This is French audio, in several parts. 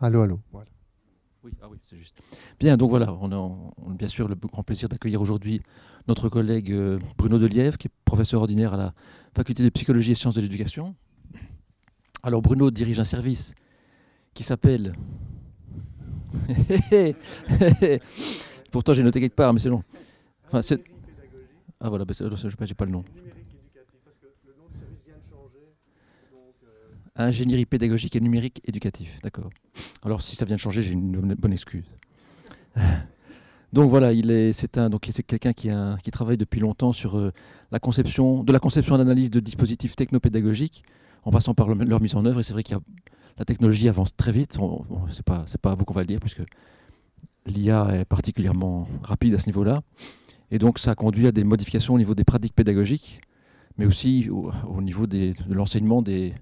Allô, allô. Oui, ah oui c'est juste. Bien, donc voilà, on a, bien sûr le grand plaisir d'accueillir aujourd'hui notre collègue euh, Bruno Delièvre, qui est professeur ordinaire à la faculté de psychologie et sciences de l'éducation. Alors Bruno dirige un service qui s'appelle... Pourtant j'ai noté quelque part, mais c'est long. Enfin, ah voilà, ben, je n'ai pas, pas le nom. Ingénierie pédagogique et numérique éducatif. D'accord. Alors si ça vient de changer, j'ai une bonne excuse. Donc voilà, il est, c'est un, donc c'est quelqu'un qui, a, qui travaille depuis longtemps sur euh, la conception, de la conception et l'analyse de dispositifs technopédagogiques, en passant par leur mise en œuvre. Et c'est vrai que la technologie avance très vite. on c'est pas, c'est pas à vous qu'on va le dire, puisque l'IA est particulièrement rapide à ce niveau-là. Et donc ça conduit à des modifications au niveau des pratiques pédagogiques, mais aussi au, niveau de l'enseignement des,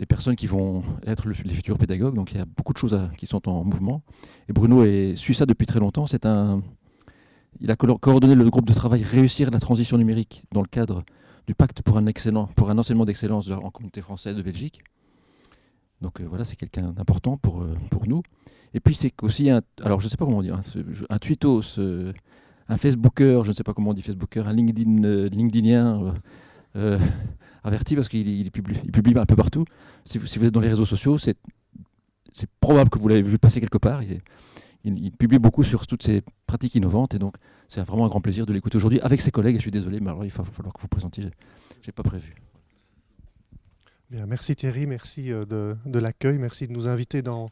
des personnes qui vont être les futurs pédagogues. Donc il y a beaucoup de choses qui sont en mouvement. Et Bruno est, suit ça depuis très longtemps. C'est un, il a coordonné le groupe de travail Réussir la transition numérique dans le cadre du pacte pour un, enseignement d'excellence en communauté française de Belgique. Donc euh, voilà, c'est quelqu'un d'important pour, euh, pour nous. Et puis c'est aussi un, alors je ne sais pas comment on hein, un, un un Facebooker, je ne sais pas comment on dit Facebooker, un LinkedIn, euh, LinkedInien, averti parce qu'il publie, un peu partout. Si vous, êtes dans les réseaux sociaux, c'est probable que vous l'avez vu passer quelque part. Il, il, publie beaucoup sur toutes ces pratiques innovantes et donc c'est vraiment un grand plaisir de l'écouter aujourd'hui avec ses collègues. Je suis désolé, mais alors il va falloir que vous présentiez. Je n'ai pas prévu. merci Thierry, merci euh, de, l'accueil, merci de nous inviter dans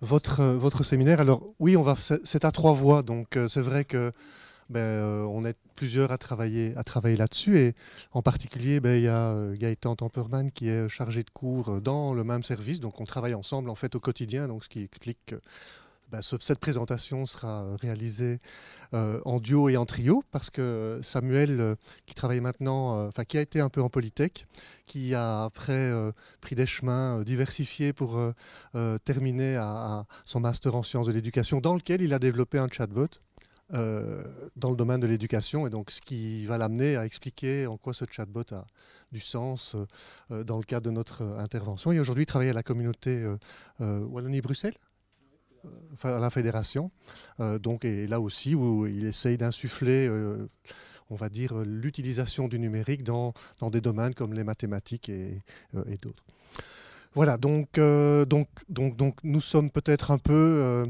votre, euh, votre séminaire. Alors oui, on va, c'est à trois voix, donc euh, c'est vrai que ben, euh, on est plusieurs à travailler, là-dessus. Et en particulier, ben, il y a euh, Gaëtan Temperman qui est chargé de cours euh, dans le même service. Donc on travaille ensemble en fait au quotidien, donc ce qui explique que ben, cette présentation sera réalisée en duo et en trio parce que Samuel, qui travaille maintenant, enfin qui a été un peu en polytech, qui a après pris des chemins diversifiés pour terminer son master en sciences de l'éducation, dans lequel il a développé un chatbot euh, dans le domaine de l'éducation, et donc ce qui va l'amener à expliquer en quoi ce chatbot a du sens euh, euh, dans le cadre de notre intervention. Et aujourd'hui, travaille à la communauté Wallonie-Bruxelles à la fédération, donc et là aussi où il essaye d'insuffler on va dire, l'utilisation du numérique dans, des domaines comme les mathématiques et, d'autres. Voilà, donc, donc, donc, donc nous sommes peut-être un peu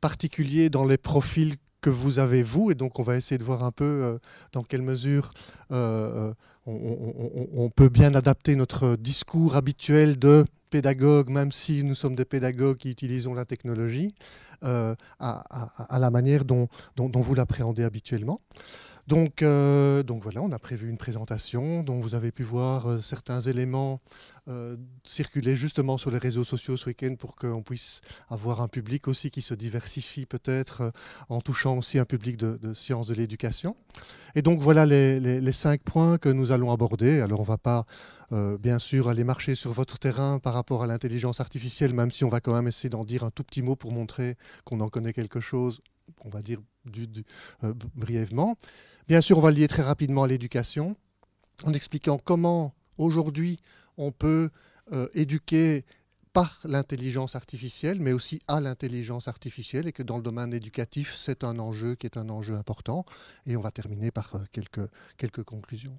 particuliers dans les profils vous avez vous. Et donc, on va essayer de voir un peu euh, dans quelle mesure euh, euh, on, peut bien adapter notre discours habituel de pédagogue, même si nous sommes des pédagogues qui utilisons la technologie, à, la manière dont vous l'appréhendez habituellement. Donc, euh, donc voilà, on a prévu une présentation dont vous avez pu voir euh, certains éléments euh, circuler justement sur les réseaux sociaux ce week-end pour qu'on puisse avoir un public aussi qui se diversifie peut-être en touchant aussi un public de, sciences de l'éducation. Et donc voilà les, cinq points que nous allons aborder. Alors on ne va pas bien sûr aller marcher sur votre terrain par rapport à l'intelligence artificielle, même si on va quand même essayer d'en dire un tout petit mot pour montrer qu'on en connaît quelque chose, on va dire du, brièvement. Bien sûr, on va lier très rapidement à l'éducation en expliquant comment aujourd'hui on peut euh, éduquer par l'intelligence artificielle, mais aussi à l'intelligence artificielle, et que dans le domaine éducatif, c'est un enjeu qui est un enjeu important. Et on va terminer par euh, quelques, quelques conclusions.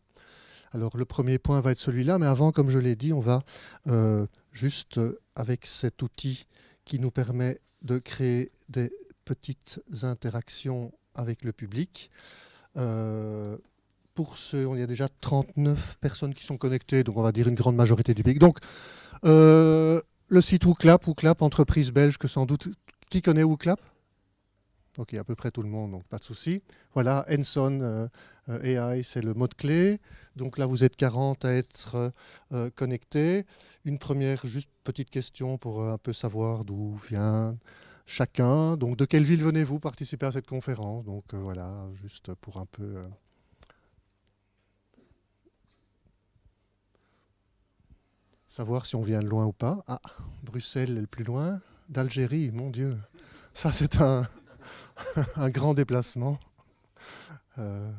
Alors le premier point va être celui-là, mais avant, comme je l'ai dit, on va euh, juste avec cet outil qui nous permet de créer des petites interactions avec le public. Euh, pour ce, on y a déjà 39 personnes qui sont connectées, donc on va dire une grande majorité du public. Donc, euh, le site Ouclap, Ouclap, entreprise belge que sans doute... Qui connaît Ouclap Ok, à peu près tout le monde, donc pas de souci. Voilà, Enson euh, AI, c'est le mot de clé. Donc là, vous êtes 40 à être connectés. Une première, juste petite question pour un peu savoir d'où vient chacun. Donc, de quelle ville venez-vous participer à cette conférence Donc, euh, voilà, juste pour un peu. Euh, savoir si on vient de loin ou pas. Ah, Bruxelles est le plus loin. D'Algérie, mon Dieu. Ça, c'est un, grand déplacement. Euh,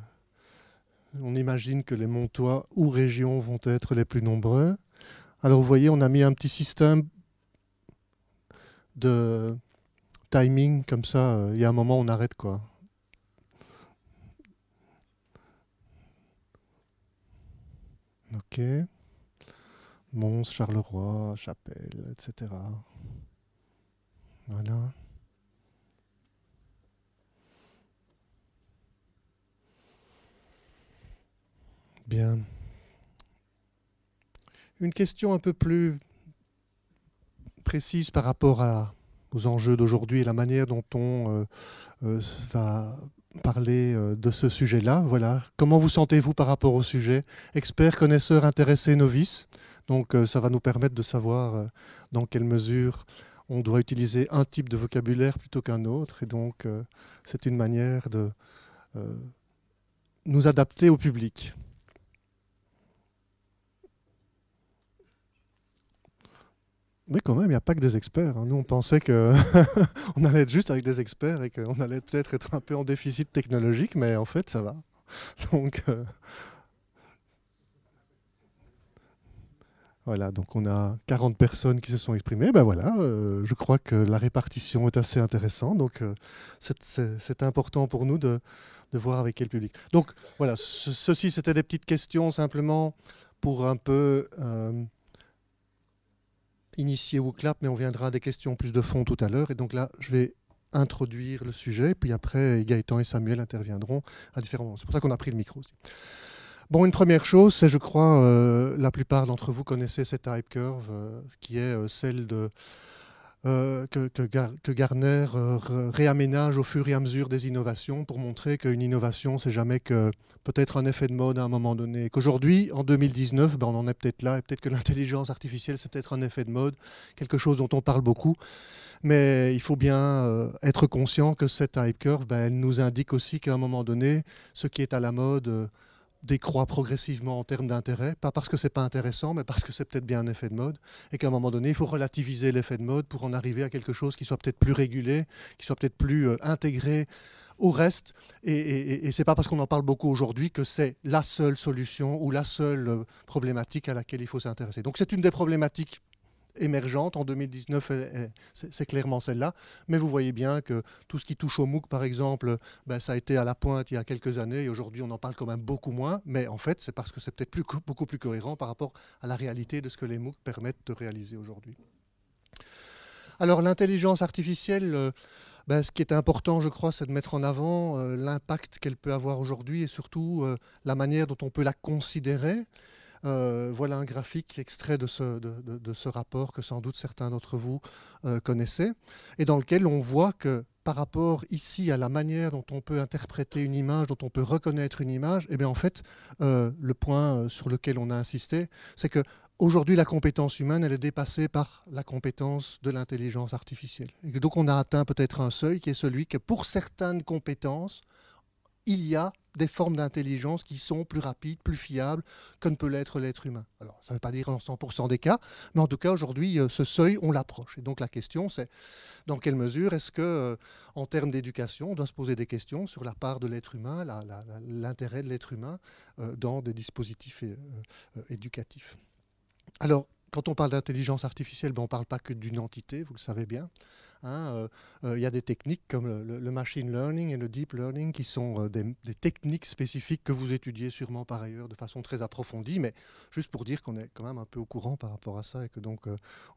on imagine que les Montois ou régions vont être les plus nombreux. Alors, vous voyez, on a mis un petit système de, timing comme ça. Euh, il y a un moment, on arrête quoi. Ok. Mons, Charleroi, Chapelle, etc. Voilà. Bien. Une question un peu plus précise par rapport à aux enjeux d'aujourd'hui et la manière dont on euh, euh, va parler euh, de ce sujet-là. Voilà. Comment vous sentez-vous par rapport au sujet Experts, connaisseurs, intéressés, novices. Donc ça va nous permettre de savoir dans quelle mesure on doit utiliser un type de vocabulaire plutôt qu'un autre. Et donc c'est une manière de nous adapter au public. Mais quand même, il n'y a pas que des experts. Hein. Nous, on pensait qu'on allait être juste avec des experts et qu'on allait peut-être être un peu en déficit technologique, mais en fait, ça va. Donc, euh, voilà, donc on a 40 personnes qui se sont exprimées. Ben voilà, euh, je crois que la répartition est assez intéressante. Donc, euh, c'est important pour nous de, voir avec quel public. Donc, voilà, ceci, c'était des petites questions simplement pour un peu initié au clap, mais on viendra à des questions plus de fond tout à l'heure. Et donc là, je vais introduire le sujet, puis après, Gaëtan et Samuel interviendront à différents moments. C'est pour ça qu'on a pris le micro aussi. Bon, une première chose, c'est, je crois, euh, la plupart d'entre vous connaissez cette hype curve, euh, qui est euh, celle de euh, que, Garner euh, réaménage au fur et à mesure des innovations pour montrer qu'une innovation, c'est jamais que peut-être un effet de mode à un moment donné. Qu'aujourd'hui, en 2019, ben on en est peut-être là, et peut-être que l'intelligence artificielle, c'est peut-être un effet de mode, quelque chose dont on parle beaucoup. Mais il faut bien euh, être conscient que cette hype curve, ben, elle nous indique aussi qu'à un moment donné, ce qui est à la mode décroît progressivement en termes d'intérêt, pas parce que c'est pas intéressant, mais parce que c'est peut-être bien un effet de mode, et qu'à un moment donné, il faut relativiser l'effet de mode pour en arriver à quelque chose qui soit peut-être plus régulé, qui soit peut-être plus euh, intégré au reste. Et, et c'est pas parce qu'on en parle beaucoup aujourd'hui que c'est la seule solution ou la seule euh, problématique à laquelle il faut s'intéresser. Donc c'est une des problématiques émergente. En 2019, euh, euh, c'est clairement celle-là. Mais vous voyez bien que tout ce qui touche au MOOC, par exemple, ben, ça a été à la pointe il y a quelques années et aujourd'hui, on en parle quand même beaucoup moins. Mais en fait, c'est parce que c'est peut-être beaucoup plus cohérent par rapport à la réalité de ce que les MOOC permettent de réaliser aujourd'hui. Alors, l'intelligence artificielle. Euh, ben, ce qui est important, je crois, c'est de mettre en avant l'impact qu'elle peut avoir aujourd'hui et surtout la manière dont on peut la considérer. Euh, voilà un graphique extrait de ce, rapport que sans doute certains d'entre vous euh, connaissaient, connaissez, et dans lequel on voit que par rapport ici à la manière dont on peut interpréter une image, dont on peut reconnaître une image, eh bien en fait, euh, le point sur lequel on a insisté, c'est que aujourd'hui la compétence humaine, elle est dépassée par la compétence de l'intelligence artificielle. Et donc on a atteint peut-être un seuil qui est celui que pour certaines compétences, il y a des formes d'intelligence qui sont plus rapides, plus fiables que ne peut l'être l'être humain. Alors, ça ne veut pas dire en 100% des cas, mais en tout cas, aujourd'hui, euh, ce seuil, on l'approche. Et donc, la question, c'est dans quelle mesure est-ce que, euh, en termes d'éducation, on doit se poser des questions sur la part de l'être humain, l'intérêt de l'être humain euh, dans des dispositifs éducatifs. Alors, quand on parle d'intelligence artificielle, ben, on ne parle pas que d'une entité, vous le savez bien. Hein, euh, euh, il y a des techniques comme le, machine learning et le deep learning qui sont euh, des, techniques spécifiques que vous étudiez sûrement par ailleurs de façon très approfondie, mais juste pour dire qu'on est quand même un peu au courant par rapport à ça et que donc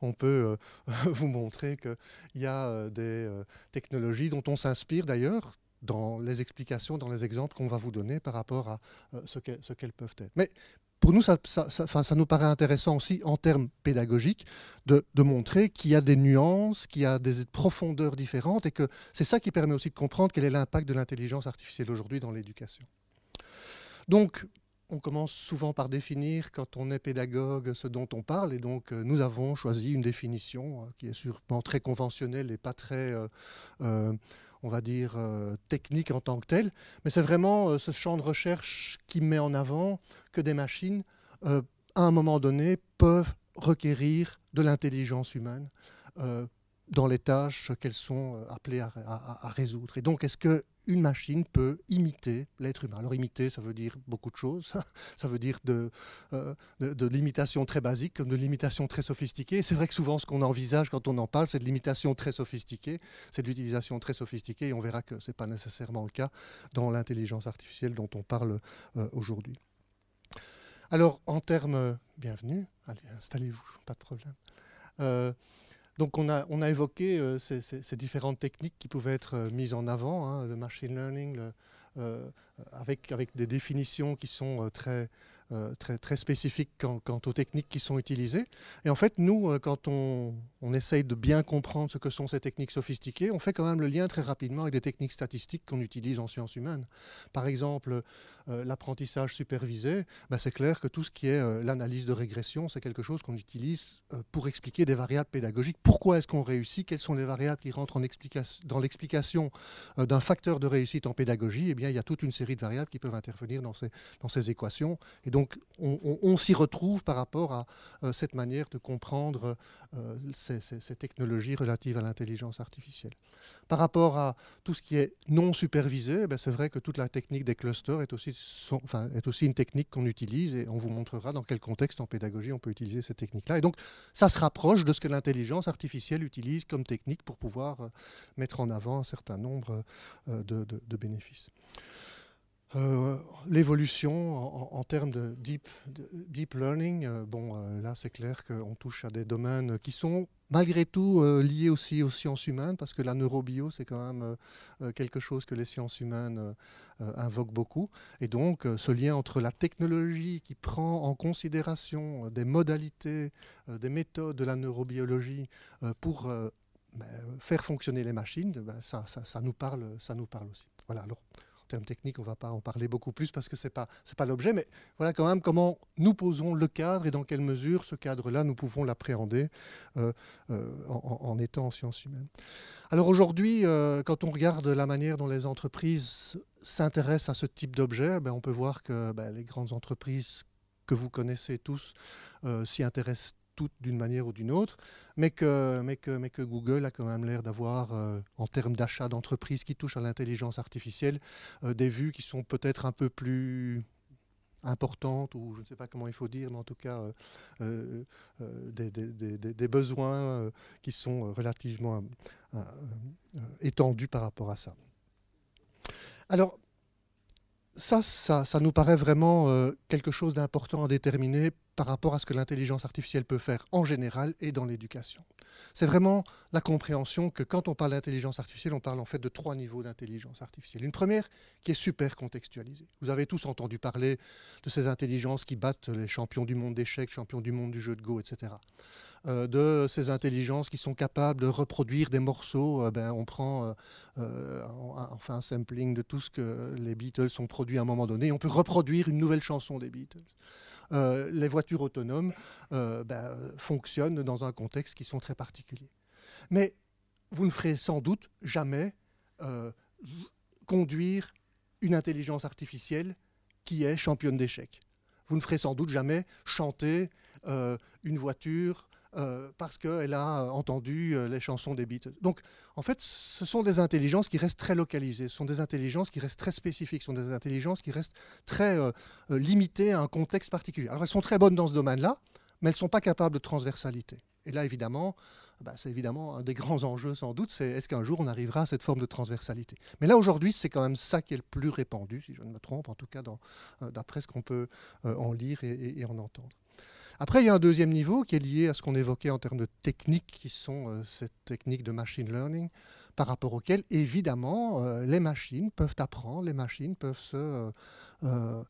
on peut vous montrer qu'il y a des technologies dont on s'inspire d'ailleurs dans les explications, dans les exemples qu'on va vous donner par rapport à ce qu'elles peuvent être. Mais pour nous, ça, nous paraît intéressant aussi en termes pédagogiques de, montrer qu'il y a des nuances, qu'il y a des profondeurs différentes et que c'est ça qui permet aussi de comprendre quel est l'impact de l'intelligence artificielle aujourd'hui dans l'éducation. Donc, on commence souvent par définir, quand on est pédagogue, ce dont on parle. Et donc, euh, nous avons choisi une définition euh, qui est sûrement très conventionnelle et pas très... Euh, on va dire, euh, technique en tant que telle, mais c'est vraiment euh, ce champ de recherche qui met en avant que des machines, euh, à un moment donné, peuvent requérir de l'intelligence humaine dans les tâches qu'elles sont appelées à, à résoudre. Et donc, est-ce que une machine peut imiter l'être humain. Alors imiter, ça veut dire beaucoup de choses. Ça veut dire euh, de, de, l'imitation très basique comme de l'imitation très sophistiquée. C'est vrai que souvent, ce qu'on envisage quand on en parle, c'est de l'imitation très sophistiquée, c'est de l'utilisation très sophistiquée, et on verra que ce n'est pas nécessairement le cas dans l'intelligence artificielle dont on parle euh, aujourd'hui. Alors, en termes... Euh, bienvenue, allez, installez-vous, pas de problème. Donc on a, évoqué euh, ces, différentes techniques qui pouvaient être euh, mises en avant, hein, le machine learning, euh, avec, avec des définitions qui sont très, euh, très, très spécifiques quant, aux techniques qui sont utilisées. Et en fait, nous, euh, quand on, on, essaye de bien comprendre ce que sont ces techniques sophistiquées, on fait quand même le lien très rapidement avec des techniques statistiques qu'on utilise en sciences humaines. Par exemple, euh, l'apprentissage supervisé, bah, c'est clair que tout ce qui est l'analyse de régression, c'est quelque chose qu'on utilise pour expliquer des variables pédagogiques. Pourquoi est-ce qu'on réussit Quelles sont les variables qui rentrent en dans l'explication d'un facteur de réussite en pédagogie Eh bien, il y a toute une série de variables qui peuvent intervenir dans ces, dans ces équations. Et donc, donc on, s'y retrouve par rapport à euh, cette manière de comprendre euh, ces, technologies relatives à l'intelligence artificielle. Par rapport à tout ce qui est non supervisé, eh c'est vrai que toute la technique des clusters est aussi, une technique qu'on utilise et on vous montrera dans quel contexte en pédagogie on peut utiliser cette technique-là. Et donc ça se rapproche de ce que l'intelligence artificielle utilise comme technique pour pouvoir euh, mettre en avant un certain nombre de bénéfices. Euh, l'évolution en, termes de deep, learning, euh, bon, euh, là c'est clair qu'on touche à des domaines qui sont malgré tout liés aussi aux sciences humaines, parce que la neurobio, c'est quand même quelque chose que les sciences humaines invoquent beaucoup. Et donc ce lien entre la technologie qui prend en considération des modalités, des méthodes de la neurobiologie pour ben, faire fonctionner les machines, ben, ça, ça, nous parle, ça nous parle aussi. Voilà, alors technique on va pas en parler beaucoup plus parce que ce n'est pas, pas l'objet, mais voilà quand même comment nous posons le cadre et dans quelle mesure ce cadre-là, nous pouvons l'appréhender euh, euh, en, étant en sciences humaines. Alors aujourd'hui, euh, quand on regarde la manière dont les entreprises s'intéressent à ce type d'objet, ben, on peut voir que ben, les grandes entreprises que vous connaissez tous s'y intéressent d'une manière ou d'une autre, mais que, mais, que, mais que Google a quand même l'air d'avoir, euh, en termes d'achat d'entreprises qui touchent à l'intelligence artificielle, euh, des vues qui sont peut-être un peu plus importantes, ou je ne sais pas comment il faut dire, mais en tout cas euh, des, des, besoins qui sont relativement étendus par rapport à ça. Alors, ça, ça, ça, nous paraît vraiment quelque chose d'important à déterminer par rapport à ce que l'intelligence artificielle peut faire en général et dans l'éducation. C'est vraiment la compréhension que quand on parle d'intelligence artificielle, on parle en fait de trois niveaux d'intelligence artificielle. Une première qui est super contextualisée. Vous avez tous entendu parler de ces intelligences qui battent les champions du monde d'échecs, champions du monde du jeu de Go, etc. Euh, de ces intelligences qui sont capables de reproduire des morceaux. Euh, ben, on prend euh, euh un sampling de tout ce que les Beatles ont produit à un moment donné. on peut reproduire une nouvelle chanson des Beatles. Euh, les voitures autonomes euh, ben, fonctionnent dans un contexte qui sont très particuliers. Mais vous ne ferez sans doute jamais euh, conduire une intelligence artificielle qui est championne d'échecs. Vous ne ferez sans doute jamais chanter une voiture euh, parce qu'elle a euh, entendu euh, les chansons des Beatles. Donc, en fait, ce sont des intelligences qui restent très localisées, ce sont des intelligences qui restent très spécifiques, ce sont des intelligences qui restent très limitées à un contexte particulier. Alors, elles sont très bonnes dans ce domaine-là, mais elles ne sont pas capables de transversalité. Et là, évidemment, bah, c'est évidemment un des grands enjeux, sans doute, c'est est-ce qu'un jour on arrivera à cette forme de transversalité Mais là, aujourd'hui, c'est quand même ça qui est le plus répandu, si je ne me trompe, en tout cas d'après ce qu'on peut en lire et en entendre. Après, il y a un deuxième niveau qui est lié à ce qu'on évoquait en termes de techniques, qui sont ces euh, cette technique de machine learning, par rapport auquel, évidemment, euh, les machines peuvent apprendre, les machines peuvent se... Euh,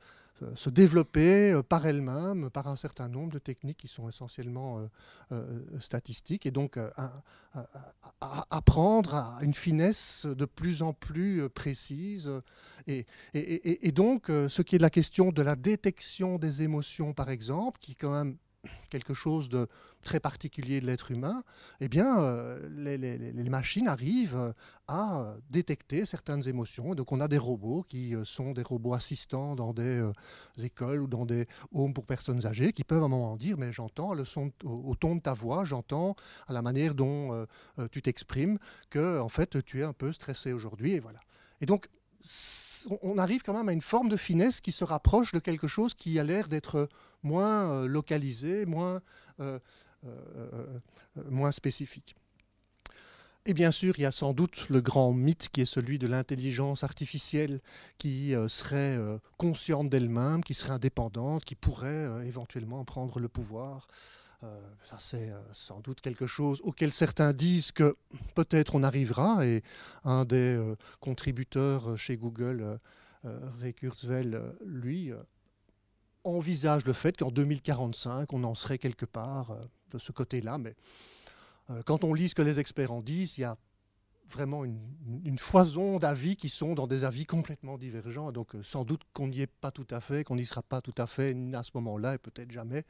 euh, se développer euh, par elle-même, par un certain nombre de techniques qui sont essentiellement euh, statistiques, et donc apprendre à une finesse de plus en plus précise. Et, et, donc, ce qui est de la question de la détection des émotions, par exemple, qui quand même quelque chose de très particulier de l'être humain, eh bien, euh, les, machines arrivent euh, à euh, détecter certaines émotions. Donc, on a des robots qui sont des robots assistants dans des écoles ou dans des homes pour personnes âgées qui peuvent à un moment dire Mais j'entends le son, au, ton de ta voix, j'entends à la manière dont tu t'exprimes que, en fait, tu es un peu stressé aujourd'hui. Et voilà. Et donc, on arrive quand même à une forme de finesse qui se rapproche de quelque chose qui a l'air d'être moins euh, localisé, euh, euh, moins, spécifique. Et bien sûr, il y a sans doute le grand mythe qui est celui de l'intelligence artificielle qui serait consciente d'elle-même, qui serait indépendante, qui pourrait éventuellement prendre le pouvoir euh, ça c'est euh, sans doute quelque chose auquel certains disent que peut-être on arrivera. Et un des euh, contributeurs chez Google, Ray Kurzweil, lui, envisage le fait qu'en 2045, on en serait quelque part de ce côté-là. Mais quand on lit ce que les experts en disent, il y a vraiment une, foison d'avis qui sont dans des avis complètement divergents. Donc sans doute qu'on n'y est pas tout à fait, qu'on n'y sera pas tout à fait à ce moment-là et peut-être jamais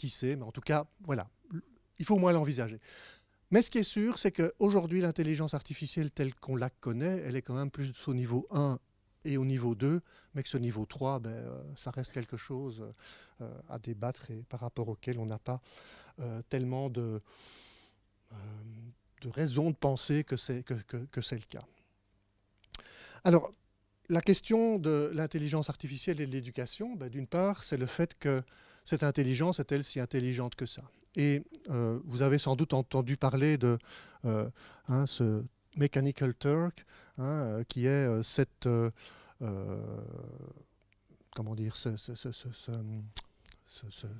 qui sait, mais en tout cas, voilà, il faut au moins l'envisager. Mais ce qui est sûr, c'est qu'aujourd'hui, l'intelligence artificielle telle qu'on la connaît, elle est quand même plus au niveau 1 et au niveau 2, mais que ce niveau 3, ben, euh, ça reste quelque chose euh, à débattre et par rapport auquel on n'a pas euh, tellement de, de raison de penser que c'est que, le cas. Alors, la question de l'intelligence artificielle et de l'éducation, ben, d'une part, c'est le fait que cette intelligence est-elle si intelligente que ça Et euh, vous avez sans doute entendu parler de euh, hein, ce Mechanical Turk, hein, euh, qui est cette... comment dire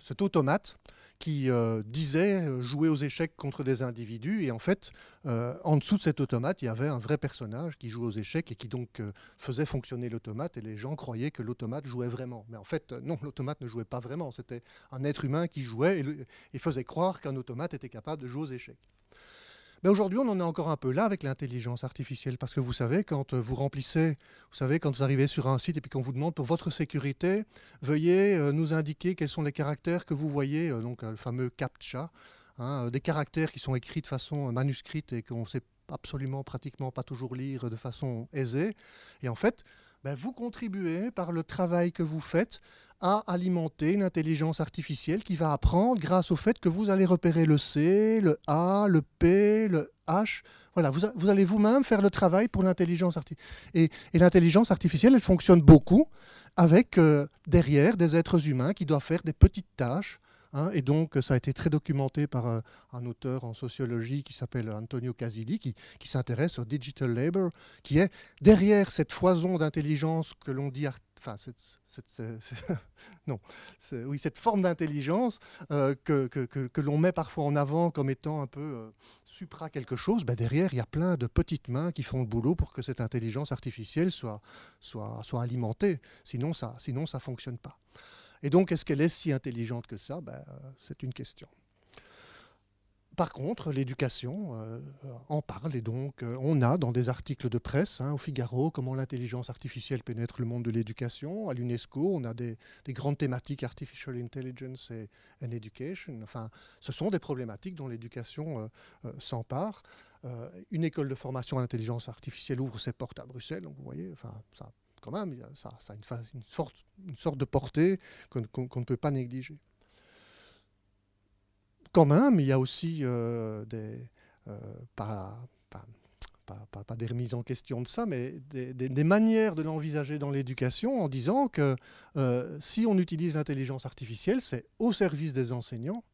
cet automate qui euh, disait jouer aux échecs contre des individus. Et en fait, euh, en dessous de cet automate, il y avait un vrai personnage qui jouait aux échecs et qui donc euh, faisait fonctionner l'automate. Et les gens croyaient que l'automate jouait vraiment. Mais en fait, non, l'automate ne jouait pas vraiment. C'était un être humain qui jouait et faisait croire qu'un automate était capable de jouer aux échecs. Mais Aujourd'hui, on en est encore un peu là avec l'intelligence artificielle, parce que vous savez, quand euh, vous remplissez, vous savez, quand vous arrivez sur un site et puis qu'on vous demande pour votre sécurité, veuillez euh, nous indiquer quels sont les caractères que vous voyez, euh, donc le fameux CAPTCHA, hein, des caractères qui sont écrits de façon manuscrite et qu'on ne sait absolument pratiquement pas toujours lire de façon aisée. Et en fait, ben, vous contribuez par le travail que vous faites à alimenter une intelligence artificielle qui va apprendre grâce au fait que vous allez repérer le C, le A, le P, le H. Voilà, vous, allez vous-même faire le travail pour l'intelligence artificielle. Et, l'intelligence artificielle, elle fonctionne beaucoup avec euh, derrière des êtres humains qui doivent faire des petites tâches Hein, et donc, ça a été très documenté par euh, un, auteur en sociologie qui s'appelle Antonio Casilli, qui, s'intéresse au digital labor, qui est derrière cette foison d'intelligence que l'on dit enfin cette, euh, non, oui, cette forme d'intelligence euh, que, l'on met parfois en avant comme étant un peu supra quelque chose, bah, derrière il y a plein de petites mains qui font le boulot pour que cette intelligence artificielle soit, soit, soit alimentée, sinon ça ne sinon ça fonctionne pas. Et donc, est-ce qu'elle est si intelligente que ça ben, euh, C'est une question. Par contre, l'éducation euh, en parle et donc euh, on a dans des articles de presse, hein, au Figaro, comment l'intelligence artificielle pénètre le monde de l'éducation, à l'UNESCO, on a des, grandes thématiques Artificial Intelligence et, and Education. Enfin, ce sont des problématiques dont l'éducation s'empare. une école de formation à l'intelligence artificielle ouvre ses portes à Bruxelles, donc vous voyez, enfin, ça quand même, ça, a une, sorte, une sorte de portée qu'on ne peut pas négliger. Quand même, il y a aussi euh, des, euh, pas, des remises en question de ça, mais des, manières de l'envisager dans l'éducation en disant que euh, si on utilise l'intelligence artificielle, c'est au service des enseignants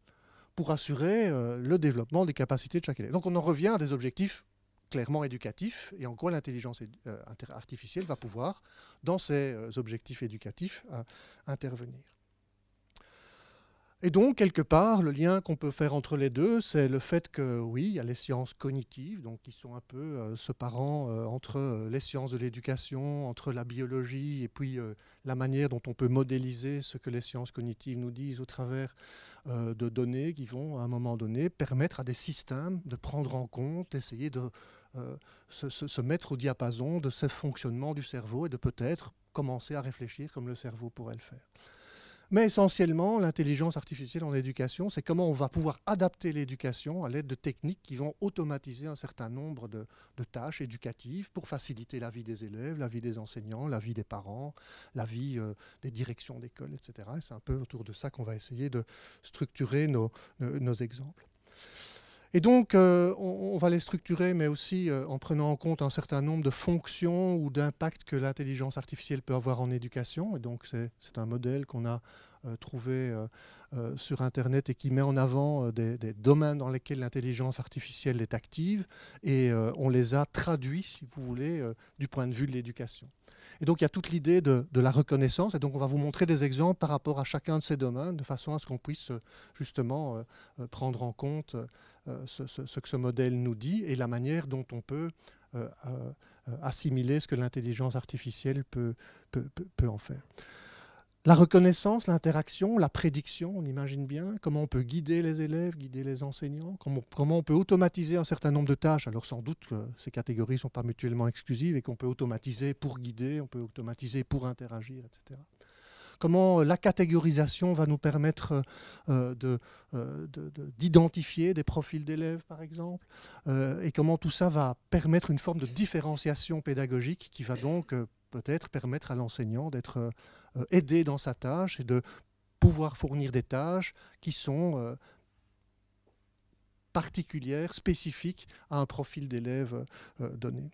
pour assurer le développement des capacités de chaque élève. Donc on en revient à des objectifs clairement éducatif et en quoi l'intelligence euh, artificielle va pouvoir, dans ses euh, objectifs éducatifs, euh, intervenir. Et donc, quelque part, le lien qu'on peut faire entre les deux, c'est le fait que, oui, il y a les sciences cognitives, donc qui sont un peu ce parent entre les sciences de l'éducation, entre la biologie et puis la manière dont on peut modéliser ce que les sciences cognitives nous disent au travers de données qui vont, à un moment donné, permettre à des systèmes de prendre en compte, essayer de euh, se, mettre au diapason de ce fonctionnement du cerveau et de peut-être commencer à réfléchir comme le cerveau pourrait le faire. Mais essentiellement, l'intelligence artificielle en éducation, c'est comment on va pouvoir adapter l'éducation à l'aide de techniques qui vont automatiser un certain nombre de, tâches éducatives pour faciliter la vie des élèves, la vie des enseignants, la vie des parents, la vie euh, des directions d'école, etc. c'est un peu autour de ça qu'on va essayer de structurer nos exemples. Et donc, euh, on, va les structurer, mais aussi euh, en prenant en compte un certain nombre de fonctions ou d'impacts que l'intelligence artificielle peut avoir en éducation. Et donc, c'est un modèle qu'on a euh, trouvé sur Internet et qui met en avant des, domaines dans lesquels l'intelligence artificielle est active. Et on les a traduits, si vous voulez, du point de vue de l'éducation. Et donc, il y a toute l'idée de, la reconnaissance. Et donc, on va vous montrer des exemples par rapport à chacun de ces domaines, de façon à ce qu'on puisse justement prendre en compte euh, ce, que ce modèle nous dit et la manière dont on peut euh, euh, assimiler ce que l'intelligence artificielle peut, peut, en faire. La reconnaissance, l'interaction, la prédiction, on imagine bien comment on peut guider les élèves, guider les enseignants, comment, comment on peut automatiser un certain nombre de tâches. Alors sans doute ces catégories ne sont pas mutuellement exclusives et qu'on peut automatiser pour guider, on peut automatiser pour interagir, etc comment la catégorisation va nous permettre euh, euh, euh, d'identifier des profils d'élèves, par exemple, et comment tout ça va permettre une forme de différenciation pédagogique qui va donc peut-être permettre à l'enseignant d'être aidé dans sa tâche et de pouvoir fournir des tâches qui sont particulières, spécifiques à un profil d'élève donné.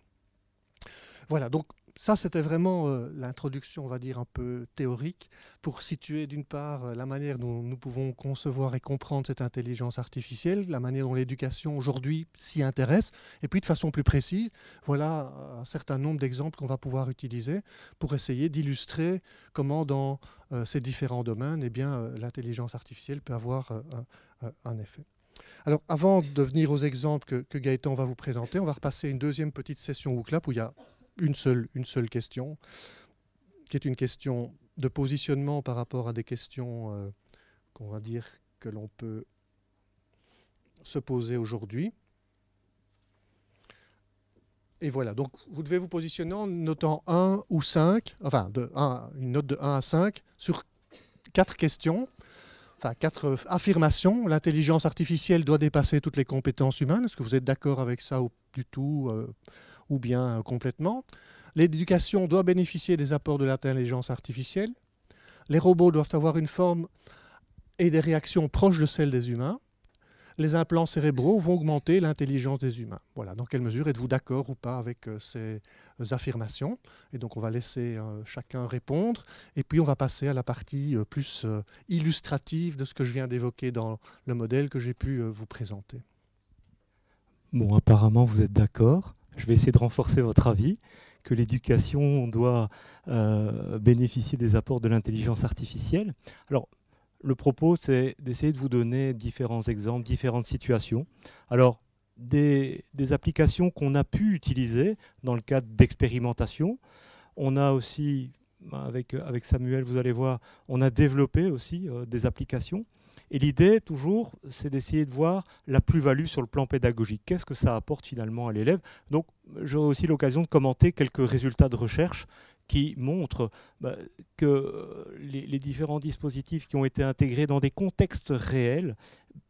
Voilà, donc ça, c'était vraiment euh, l'introduction, on va dire, un peu théorique, pour situer d'une part euh, la manière dont nous pouvons concevoir et comprendre cette intelligence artificielle, la manière dont l'éducation aujourd'hui s'y intéresse, et puis de façon plus précise, voilà euh, un certain nombre d'exemples qu'on va pouvoir utiliser pour essayer d'illustrer comment dans ces différents domaines, eh bien, l'intelligence artificielle peut avoir un, effet. Alors, avant de venir aux exemples que, Gaëtan va vous présenter, on va repasser une deuxième petite session WooClap où il y a une seule, une seule question, qui est une question de positionnement par rapport à des questions euh, qu'on va dire que l'on peut se poser aujourd'hui. Et voilà, donc vous devez vous positionner en notant 1 ou 5, enfin de une note de 1 à 5 sur quatre questions, enfin quatre affirmations. L'intelligence artificielle doit dépasser toutes les compétences humaines. Est-ce que vous êtes d'accord avec ça ou du tout euh, ou bien euh, complètement. L'éducation doit bénéficier des apports de l'intelligence artificielle. Les robots doivent avoir une forme et des réactions proches de celles des humains. Les implants cérébraux vont augmenter l'intelligence des humains. Voilà, dans quelle mesure êtes-vous d'accord ou pas avec euh, ces euh, affirmations Et donc on va laisser chacun répondre, et puis on va passer à la partie plus illustrative de ce que je viens d'évoquer dans le modèle que j'ai pu vous présenter. Bon, apparemment vous êtes d'accord je vais essayer de renforcer votre avis, que l'éducation doit euh, bénéficier des apports de l'intelligence artificielle. Alors, le propos, c'est d'essayer de vous donner différents exemples, différentes situations. Alors, des, applications qu'on a pu utiliser dans le cadre d'expérimentation. On a aussi, avec, avec Samuel, vous allez voir, on a développé aussi euh, des applications. Et l'idée, toujours, c'est d'essayer de voir la plus-value sur le plan pédagogique. Qu'est-ce que ça apporte finalement à l'élève Donc, j'aurai aussi l'occasion de commenter quelques résultats de recherche qui montrent bah, que euh, les, différents dispositifs qui ont été intégrés dans des contextes réels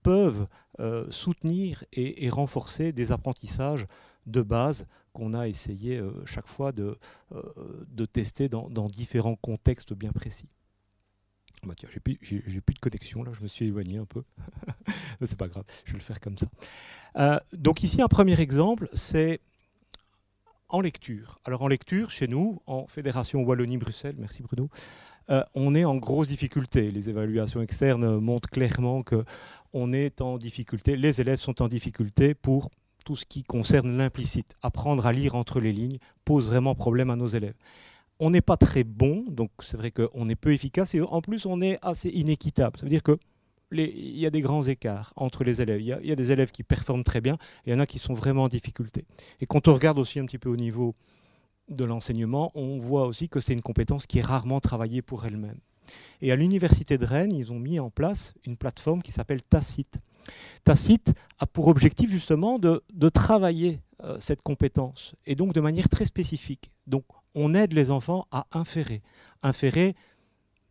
peuvent euh, soutenir et, renforcer des apprentissages de base qu'on a essayé euh, chaque fois de, tester dans différents contextes bien précis. Bah, tiens, j'ai plus, de connexion là, je me suis éloigné un peu. c'est pas grave, je vais le faire comme ça. Euh, donc ici, un premier exemple, c'est en lecture. Alors en lecture, chez nous, en Fédération Wallonie-Bruxelles, merci Bruno, euh, on est en grosse difficulté. Les évaluations externes montrent clairement que on est en difficulté, les élèves sont en difficulté pour tout ce qui concerne l'implicite. Apprendre à lire entre les lignes pose vraiment problème à nos élèves on n'est pas très bon, donc c'est vrai qu'on est peu efficace, et en plus on est assez inéquitable. Ça veut dire que il y a des grands écarts entre les élèves. Il y, a, des élèves qui performent très bien, et il y en a qui sont vraiment en difficulté. Et quand on regarde aussi un petit peu au niveau de l'enseignement, on voit aussi que c'est une compétence qui est rarement travaillée pour elle-même. Et à l'université de Rennes, ils ont mis en place une plateforme qui s'appelle Tacite. Tacite a pour objectif justement de, travailler euh, cette compétence, et donc de manière très spécifique. Donc on aide les enfants à inférer. Inférer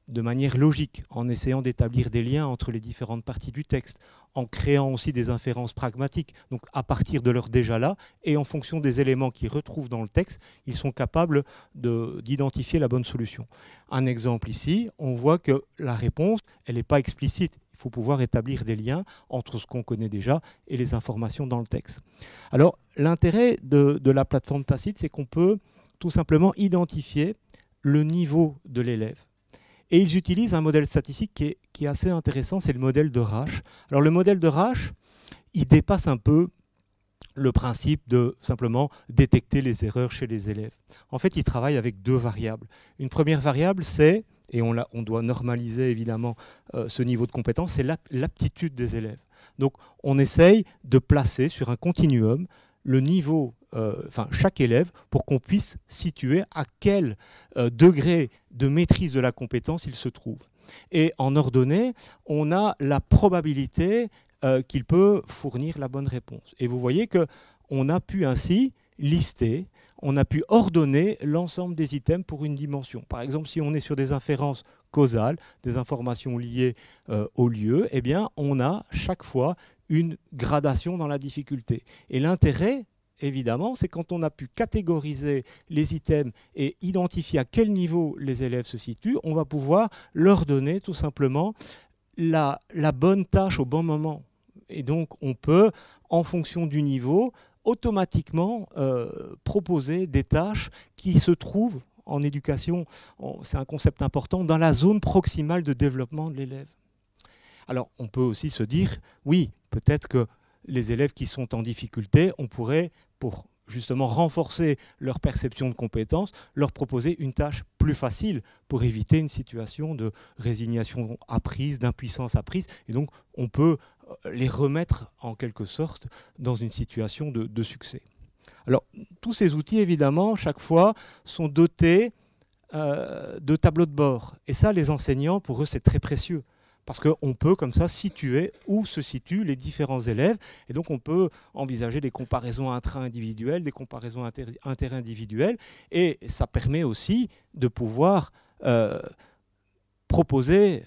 de manière logique, en essayant d'établir des liens entre les différentes parties du texte, en créant aussi des inférences pragmatiques. Donc à partir de leur déjà là, et en fonction des éléments qu'ils retrouvent dans le texte, ils sont capables d'identifier la bonne solution. Un exemple ici, on voit que la réponse, elle n'est pas explicite. Il faut pouvoir établir des liens entre ce qu'on connaît déjà et les informations dans le texte. Alors l'intérêt de, de, la plateforme Tacite, c'est qu'on peut tout simplement identifier le niveau de l'élève. Et ils utilisent un modèle statistique qui est, assez intéressant, c'est le modèle de Rache. Alors le modèle de Rache, il dépasse un peu le principe de simplement détecter les erreurs chez les élèves. En fait, il travaillent avec deux variables. Une première variable, c'est, et on, on, doit normaliser évidemment euh, ce niveau de compétence, c'est l'aptitude des élèves. Donc on essaye de placer sur un continuum le niveau, euh, enfin chaque élève, pour qu'on puisse situer à quel euh, degré de maîtrise de la compétence il se trouve. Et en ordonnée, on a la probabilité euh, qu'il peut fournir la bonne réponse. Et vous voyez que on a pu ainsi lister, on a pu ordonner l'ensemble des items pour une dimension. Par exemple, si on est sur des inférences causales, des informations liées au lieu, eh bien, on a chaque fois une gradation dans la difficulté. Et l'intérêt, évidemment, c'est quand on a pu catégoriser les items et identifier à quel niveau les élèves se situent, on va pouvoir leur donner tout simplement la, bonne tâche au bon moment. Et donc, on peut, en fonction du niveau, automatiquement euh, proposer des tâches qui se trouvent en éducation, c'est un concept important, dans la zone proximale de développement de l'élève. Alors on peut aussi se dire, oui, peut-être que les élèves qui sont en difficulté, on pourrait, pour justement renforcer leur perception de compétence, leur proposer une tâche plus facile pour éviter une situation de résignation apprise, d'impuissance apprise. Et donc, on peut euh, les remettre en quelque sorte dans une situation de, succès. Alors, tous ces outils, évidemment, chaque fois, sont dotés euh, de tableaux de bord. Et ça, les enseignants, pour eux, c'est très précieux parce qu'on peut comme ça situer où se situent les différents élèves. Et donc on peut envisager des comparaisons intra-individuelles, des comparaisons inter-individuelles. Et ça permet aussi de pouvoir euh, proposer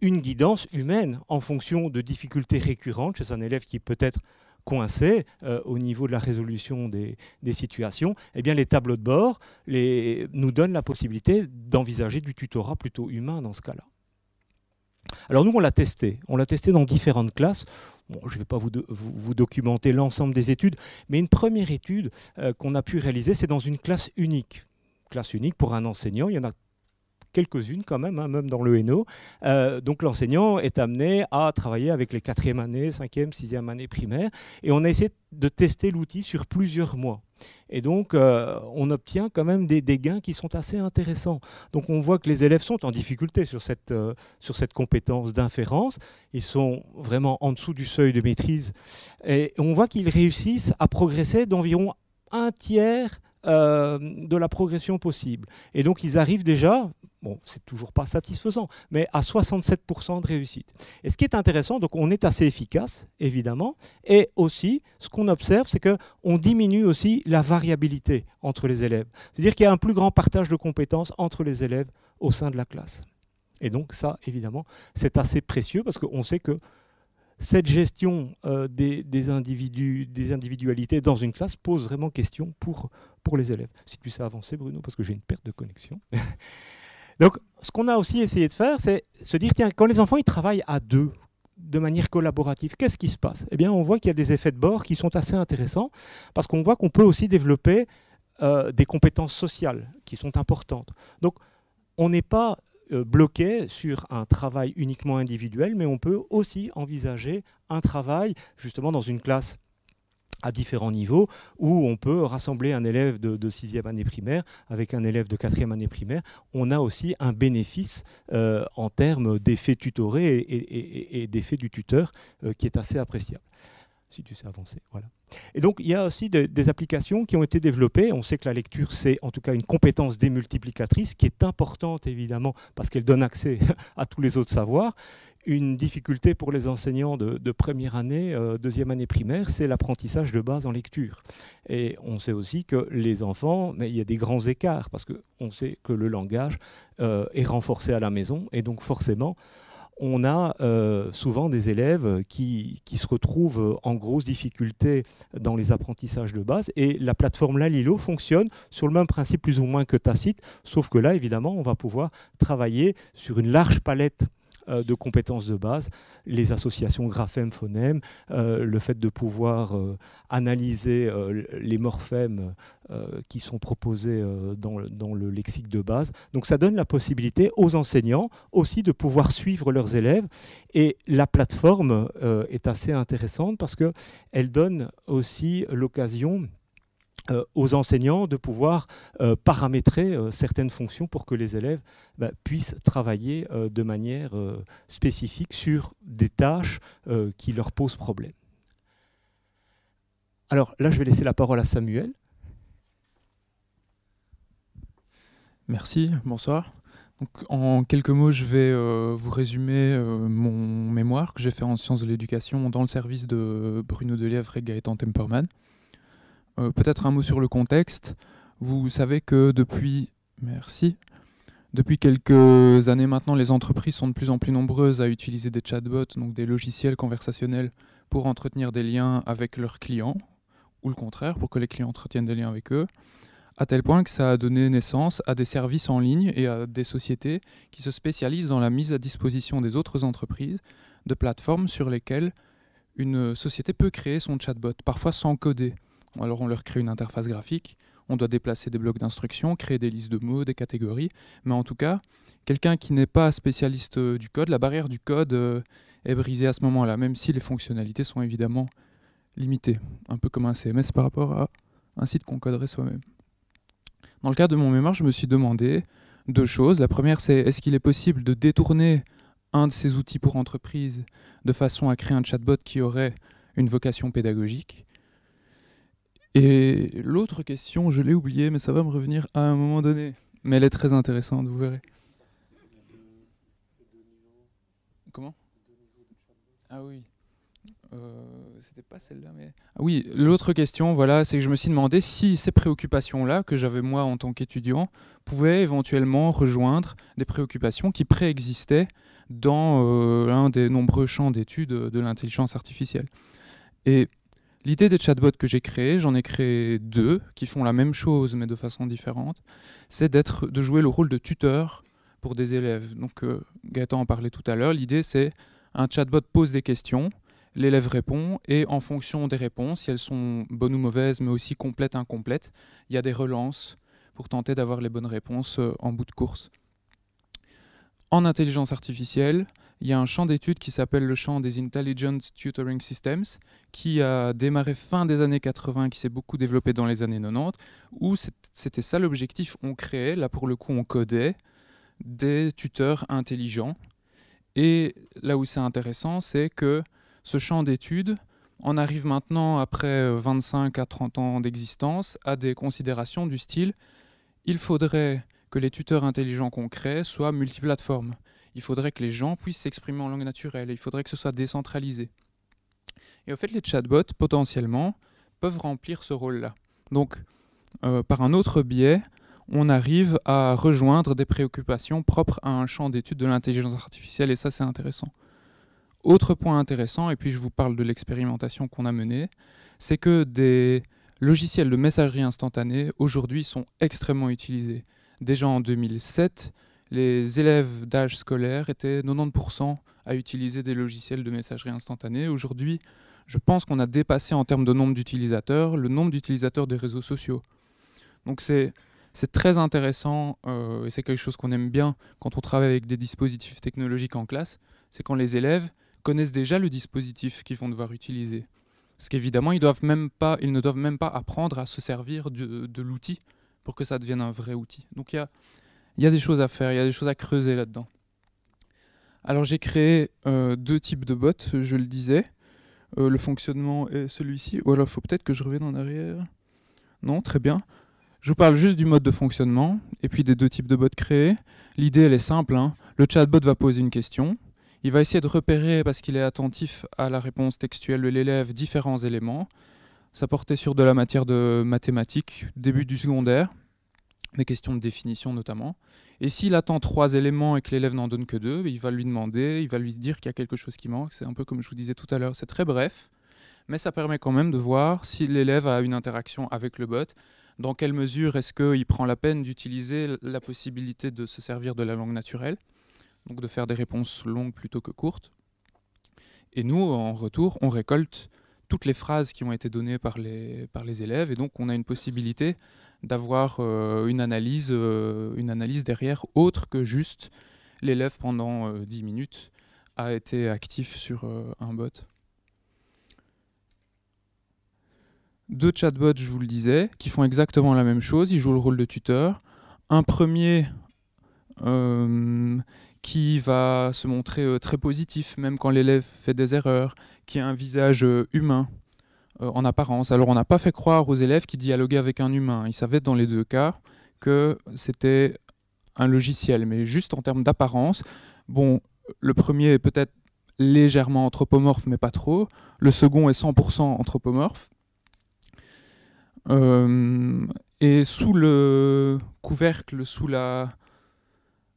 une guidance humaine en fonction de difficultés récurrentes chez un élève qui peut être coincé euh, au niveau de la résolution des, situations, eh bien les tableaux de bord nous donnent la possibilité d'envisager du tutorat plutôt humain dans ce cas-là. Alors nous, on l'a testé. On l'a testé dans différentes classes. je ne vais pas vous, vous, documenter l'ensemble des études, mais une première étude euh, qu'on a pu réaliser, c'est dans une classe unique. Classe unique pour un enseignant, il y en a quelques-unes quand même, hein, même dans le Hainaut. Euh, donc l'enseignant est amené à travailler avec les quatrième année, 6 sixième année primaire, et on a essayé de tester l'outil sur plusieurs mois. Et donc, euh, on obtient quand même des, gains qui sont assez intéressants. Donc, on voit que les élèves sont en difficulté sur cette, euh, sur cette compétence d'inférence. Ils sont vraiment en dessous du seuil de maîtrise. Et on voit qu'ils réussissent à progresser d'environ un tiers euh, de la progression possible. Et donc ils arrivent déjà, bon, c'est toujours pas satisfaisant, mais à 67% de réussite. Et ce qui est intéressant, donc on est assez efficace, évidemment, et aussi, ce qu'on observe, c'est qu'on diminue aussi la variabilité entre les élèves. C'est-à-dire qu'il y a un plus grand partage de compétences entre les élèves au sein de la classe. Et donc ça, évidemment, c'est assez précieux parce qu'on sait que cette gestion euh, des, individus, des individualités dans une classe pose vraiment question pour pour les élèves. Si tu sais avancer, Bruno, parce que j'ai une perte de connexion. Donc, ce qu'on a aussi essayé de faire, c'est se dire, tiens, quand les enfants, ils travaillent à deux, de manière collaborative, qu'est-ce qui se passe Eh bien, on voit qu'il y a des effets de bord qui sont assez intéressants, parce qu'on voit qu'on peut aussi développer euh, des compétences sociales qui sont importantes. Donc, on n'est pas euh, bloqué sur un travail uniquement individuel, mais on peut aussi envisager un travail, justement, dans une classe à différents niveaux, où on peut rassembler un élève de, sixième année primaire avec un élève de quatrième année primaire. On a aussi un bénéfice euh, en termes d'effet tutoré et, d'effet du tuteur euh, qui est assez appréciable si tu sais avancer. Voilà. Et donc, il y a aussi des, des, applications qui ont été développées. On sait que la lecture, c'est en tout cas une compétence démultiplicatrice qui est importante, évidemment, parce qu'elle donne accès à tous les autres savoirs une difficulté pour les enseignants de, première année, euh, deuxième année primaire, c'est l'apprentissage de base en lecture. Et on sait aussi que les enfants, mais il y a des grands écarts, parce qu'on sait que le langage euh, est renforcé à la maison, et donc forcément, on a euh, souvent des élèves qui, se retrouvent en grosse difficulté dans les apprentissages de base. Et la plateforme Lalilo fonctionne sur le même principe plus ou moins que Tacite, sauf que là, évidemment, on va pouvoir travailler sur une large palette euh, de compétences de base, les associations graphèmes, phonèmes, euh, le fait de pouvoir euh, analyser les morphèmes qui sont proposés dans, dans le lexique de base. Donc ça donne la possibilité aux enseignants aussi de pouvoir suivre leurs élèves. Et la plateforme est assez intéressante parce qu'elle donne aussi l'occasion euh, aux enseignants de pouvoir euh, paramétrer euh, certaines fonctions pour que les élèves bah, puissent travailler de manière spécifique sur des tâches qui leur posent problème. Alors là, je vais laisser la parole à Samuel. Merci, bonsoir. en quelques mots, je vais vous résumer mon mémoire que j'ai fait en sciences de l'éducation dans le service de Bruno Delièvre et Gaëtan Temperman. Euh, peut-être un mot sur le contexte. Vous savez que depuis, merci, depuis quelques années maintenant, les entreprises sont de plus en plus nombreuses à utiliser des chatbots, donc des logiciels conversationnels, pour entretenir des liens avec leurs clients, ou le contraire, pour que les clients entretiennent des liens avec eux, à tel point que ça a donné naissance à des services en ligne et à des sociétés qui se spécialisent dans la mise à disposition des autres entreprises de plateformes sur lesquelles une société peut créer son chatbot, parfois sans coder. Alors on leur crée une interface graphique, on doit déplacer des blocs d'instructions, créer des listes de mots, des catégories, mais en tout cas, quelqu'un qui n'est pas spécialiste euh, du code, la barrière du code euh, est brisée à ce moment-là, même si les fonctionnalités sont évidemment limitées, un peu comme un CMS par rapport à un site qu'on coderait soi-même. Dans le cadre de mon mémoire, je me suis demandé deux choses. La première, c'est est-ce qu'il est possible de détourner un de ces outils pour entreprise de façon à créer un chatbot qui aurait une vocation pédagogique et l'autre question, je l'ai oubliée, mais ça va me revenir à un moment donné. Mais elle est très intéressante, vous verrez. Comment Ah oui. Euh, c'était pas celle-là, ah oui, l'autre question, voilà, c'est que je me suis demandé si ces préoccupations-là, que j'avais moi en tant qu'étudiant, pouvaient éventuellement rejoindre des préoccupations qui préexistaient dans l'un euh, des nombreux champs d'études de l'intelligence artificielle. Et L'idée des chatbots que j'ai créés, j'en ai créé deux qui font la même chose mais de façon différente, c'est d'être de jouer le rôle de tuteur pour des élèves. Donc euh, Gaëtan en parlait tout à l'heure, l'idée c'est un chatbot pose des questions, l'élève répond et en fonction des réponses, si elles sont bonnes ou mauvaises mais aussi complètes ou incomplètes, il y a des relances pour tenter d'avoir les bonnes réponses euh, en bout de course en intelligence artificielle, il y a un champ d'études qui s'appelle le champ des Intelligent Tutoring Systems, qui a démarré fin des années 80, qui s'est beaucoup développé dans les années 90, où c'était ça l'objectif. On créait, là pour le coup on codait, des tuteurs intelligents. Et là où c'est intéressant, c'est que ce champ d'études, on arrive maintenant, après 25 à 30 ans d'existence, à des considérations du style il faudrait que les tuteurs intelligents qu'on crée soient multiplateformes. Il faudrait que les gens puissent s'exprimer en langue naturelle, il faudrait que ce soit décentralisé. Et au fait, les chatbots, potentiellement, peuvent remplir ce rôle-là. Donc, euh, par un autre biais, on arrive à rejoindre des préoccupations propres à un champ d'étude de l'intelligence artificielle, et ça, c'est intéressant. Autre point intéressant, et puis je vous parle de l'expérimentation qu'on a menée, c'est que des logiciels de messagerie instantanée aujourd'hui sont extrêmement utilisés. Déjà en 2007, les élèves d'âge scolaire étaient 90% à utiliser des logiciels de messagerie instantanée. Aujourd'hui, je pense qu'on a dépassé en termes de nombre d'utilisateurs le nombre d'utilisateurs des réseaux sociaux. Donc c'est très intéressant euh, et c'est quelque chose qu'on aime bien quand on travaille avec des dispositifs technologiques en classe, c'est quand les élèves connaissent déjà le dispositif qu'ils vont devoir utiliser. Parce qu'évidemment, ils, doivent même pas, ils ne doivent même pas apprendre à se servir de, de l'outil pour que ça devienne un vrai outil. Donc il y a, des choses à faire, il y a des choses à creuser là-dedans. Alors j'ai créé euh, deux types de bots, je le disais. Euh, le fonctionnement est celui-ci. Ou alors il faut peut-être que je revienne en arrière. Non, très bien. Je vous parle juste du mode de fonctionnement et puis des deux types de bots créés. L'idée, elle est simple. Hein. Le chatbot va poser une question. Il va essayer de repérer, parce qu'il est attentif à la réponse textuelle de l'élève, différents éléments. Ça portait sur de la matière de mathématiques, début du secondaire, des questions de définition notamment. Et s'il attend trois éléments et que l'élève n'en donne que deux, il va lui demander, il va lui dire qu'il y a quelque chose qui manque. C'est un peu comme je vous disais tout à l'heure, c'est très bref, mais ça permet quand même de voir si l'élève a une interaction avec le bot, dans quelle mesure est-ce qu'il prend la peine d'utiliser la possibilité de se servir de la langue naturelle, donc de faire des réponses longues plutôt que courtes. Et nous, en retour, on récolte toutes les phrases qui ont été données par les, par les élèves et donc on a une possibilité d'avoir euh, une, analyse, euh, une analyse derrière autre que juste l'élève pendant 10 euh, minutes a été actif sur un bot. Deux chatbots, je vous le disais, qui font exactement la même chose, ils jouent le rôle de tuteur. Un premier euh, qui va se montrer euh, très positif, même quand l'élève fait des erreurs, qui a un visage euh, humain en apparence. Alors on n'a pas fait croire aux élèves qui dialoguaient avec un humain. Ils savaient dans les deux cas que c'était un logiciel, mais juste en termes d'apparence. Bon, le premier est peut-être légèrement anthropomorphe, mais pas trop. Le second est 100% anthropomorphe. et sous le couvercle, sous la,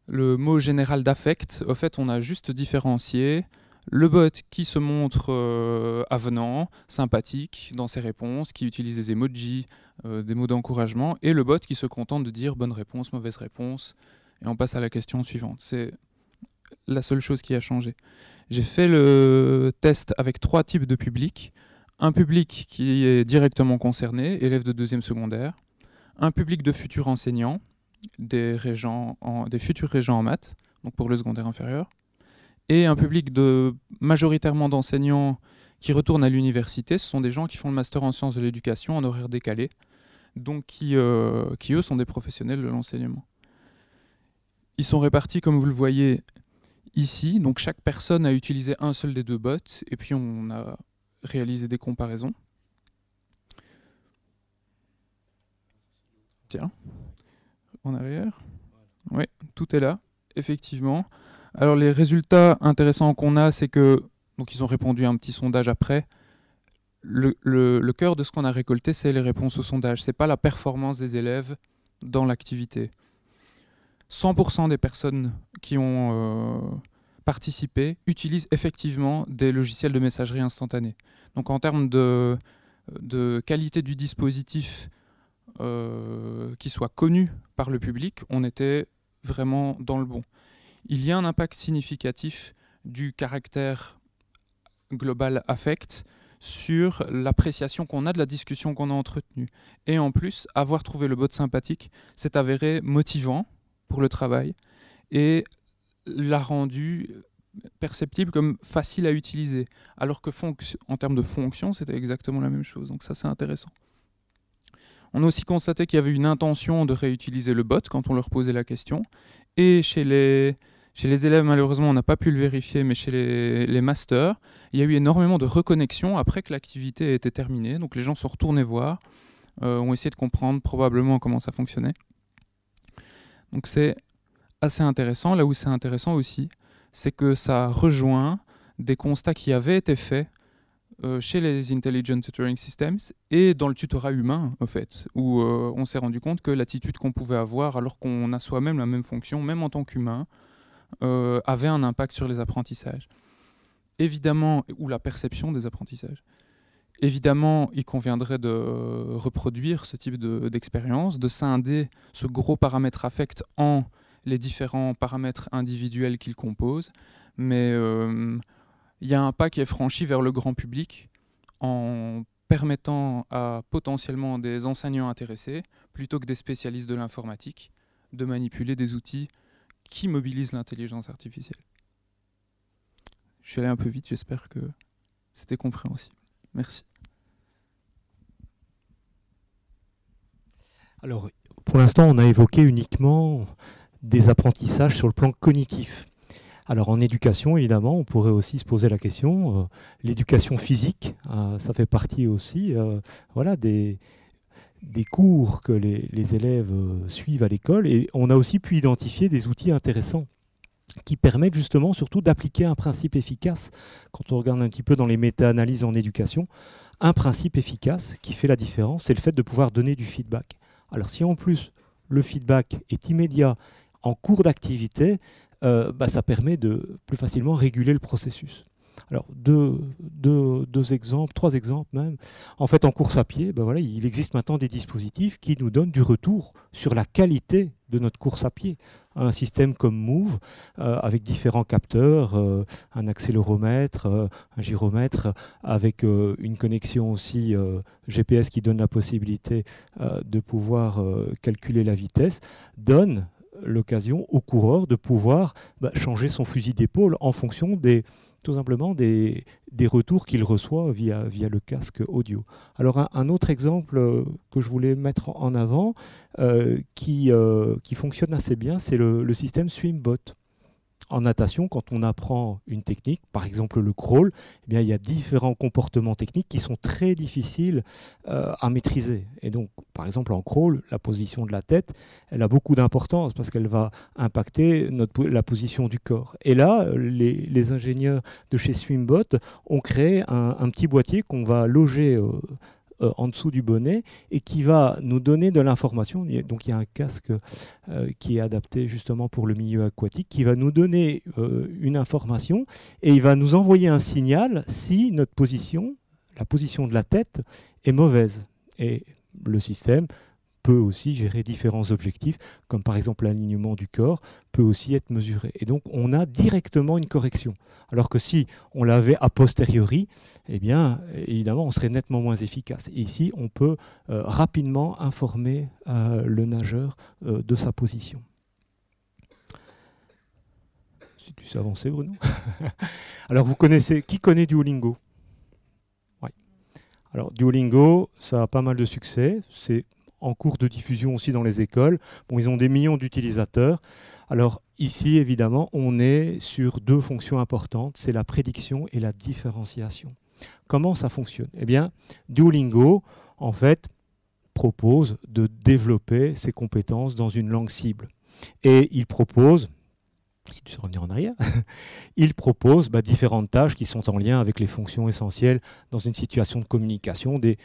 le mot général d'affect, au fait, on a juste différencié le bot qui se montre euh, avenant, sympathique dans ses réponses, qui utilise des emojis, euh, des mots d'encouragement, et le bot qui se contente de dire bonne réponse, mauvaise réponse, et on passe à la question suivante. C'est la seule chose qui a changé. J'ai fait le test avec trois types de publics. Un public qui est directement concerné, élève de deuxième secondaire, un public de futurs enseignants, des, des futurs régents en maths, donc pour le secondaire inférieur, et un public de, majoritairement d'enseignants qui retournent à l'université, ce sont des gens qui font le master en sciences de l'éducation en horaire décalé, donc qui, euh, qui eux sont des professionnels de l'enseignement. Ils sont répartis, comme vous le voyez ici, donc chaque personne a utilisé un seul des deux bots, et puis on a réalisé des comparaisons. Tiens en arrière. Oui, tout est là, effectivement. Alors les résultats intéressants qu'on a, c'est que, donc ils ont répondu à un petit sondage après, le, cœur de ce qu'on a récolté, c'est les réponses au sondage, ce n'est pas la performance des élèves dans l'activité. 100% des personnes qui ont euh, participé utilisent effectivement des logiciels de messagerie instantanée. Donc en termes de, de qualité du dispositif, euh, qui soit connu par le public, on était vraiment dans le bon. Il y a un impact significatif du caractère global affect sur l'appréciation qu'on a de la discussion qu'on a entretenue. Et en plus, avoir trouvé le bot sympathique s'est avéré motivant pour le travail et l'a rendu perceptible comme facile à utiliser, alors que en termes de fonction, c'était exactement la même chose. Donc ça, c'est intéressant. On a aussi constaté qu'il y avait une intention de réutiliser le bot quand on leur posait la question. Et chez les, élèves, malheureusement, on n'a pas pu le vérifier, mais chez les, masters, il y a eu énormément de reconnexions après que l'activité était terminée. Donc les gens sont retournés voir, euh, ont essayé de comprendre probablement comment ça fonctionnait. Donc c'est assez intéressant. Là où c'est intéressant aussi, c'est que ça rejoint des constats qui avaient été faits euh, chez les Intelligent Tutoring Systems et dans le tutorat humain, en fait, où euh, on s'est rendu compte que l'attitude qu'on pouvait avoir alors qu'on a soi-même la même fonction, même en tant qu'humain, euh, avait un impact sur les apprentissages. Évidemment, ou la perception des apprentissages. Évidemment, il conviendrait de reproduire ce type d'expérience, de, de scinder ce gros paramètre affect en les différents paramètres individuels qu'il compose, mais il y a un pas qui est franchi vers le grand public en permettant à potentiellement des enseignants intéressés, plutôt que des spécialistes de l'informatique, de manipuler des outils qui mobilisent l'intelligence artificielle. Je suis allé un peu vite, j'espère que c'était compréhensible. Merci. Alors, pour l'instant, on a évoqué uniquement des apprentissages sur le plan cognitif. Alors en éducation, évidemment, on pourrait aussi se poser la question, euh, l'éducation physique, euh, ça fait partie aussi euh, voilà, des, des cours que les, les élèves suivent à l'école, et on a aussi pu identifier des outils intéressants qui permettent justement surtout d'appliquer un principe efficace, quand on regarde un petit peu dans les méta-analyses en éducation, un principe efficace qui fait la différence, c'est le fait de pouvoir donner du feedback. Alors si en plus le feedback est immédiat en cours d'activité, euh, bah, ça permet de plus facilement réguler le processus. Alors deux, deux, deux, exemples, trois exemples même. En fait, en course à pied, ben voilà, il existe maintenant des dispositifs qui nous donnent du retour sur la qualité de notre course à pied. Un système comme Move, euh, avec différents capteurs, euh, un accéléromètre, un gyromètre, avec une connexion aussi GPS qui donne la possibilité de pouvoir calculer la vitesse, donne l'occasion au coureur de pouvoir bah, changer son fusil d'épaule en fonction des tout simplement des, retours qu'il reçoit via, via le casque audio. Alors un, autre exemple euh, que je voulais mettre en avant euh, qui, euh, qui fonctionne assez bien, c'est le système SwimBot en natation, quand on apprend une technique, par exemple le crawl, eh bien, il y a différents comportements techniques qui sont très difficiles euh, à maîtriser. Et donc, par exemple, en crawl, la position de la tête, elle a beaucoup d'importance parce qu'elle va impacter la position du corps. Et là, les, ingénieurs de chez Swimbot ont créé un, petit boîtier qu'on va loger. Euh, euh, en dessous du bonnet et qui va nous donner de l'information. Donc il y a un casque euh, qui est adapté justement pour le milieu aquatique qui va nous donner euh, une information et il va nous envoyer un signal si notre position, la position de la tête, est mauvaise. Et le système peut aussi gérer différents objectifs, comme par exemple l'alignement du corps, peut aussi être mesuré. Et donc on a directement une correction. Alors que si on l'avait a posteriori, eh bien évidemment on serait nettement moins efficace. Et ici on peut euh, rapidement informer euh, le nageur euh, de sa position. Si tu sais avancer Bruno. Alors vous connaissez, qui connaît Duolingo alors Duolingo, ça a pas mal de succès. C'est en cours de diffusion aussi dans les écoles. Bon, ils ont des millions d'utilisateurs. Alors ici, évidemment, on est sur deux fonctions importantes, c'est la prédiction et la différenciation. Comment ça fonctionne Eh bien, Duolingo, en fait, propose de développer ses compétences dans une langue cible. Et il propose, si tu veux revenir en arrière, il propose bah, différentes tâches qui sont en lien avec les fonctions essentielles dans une situation de communication, des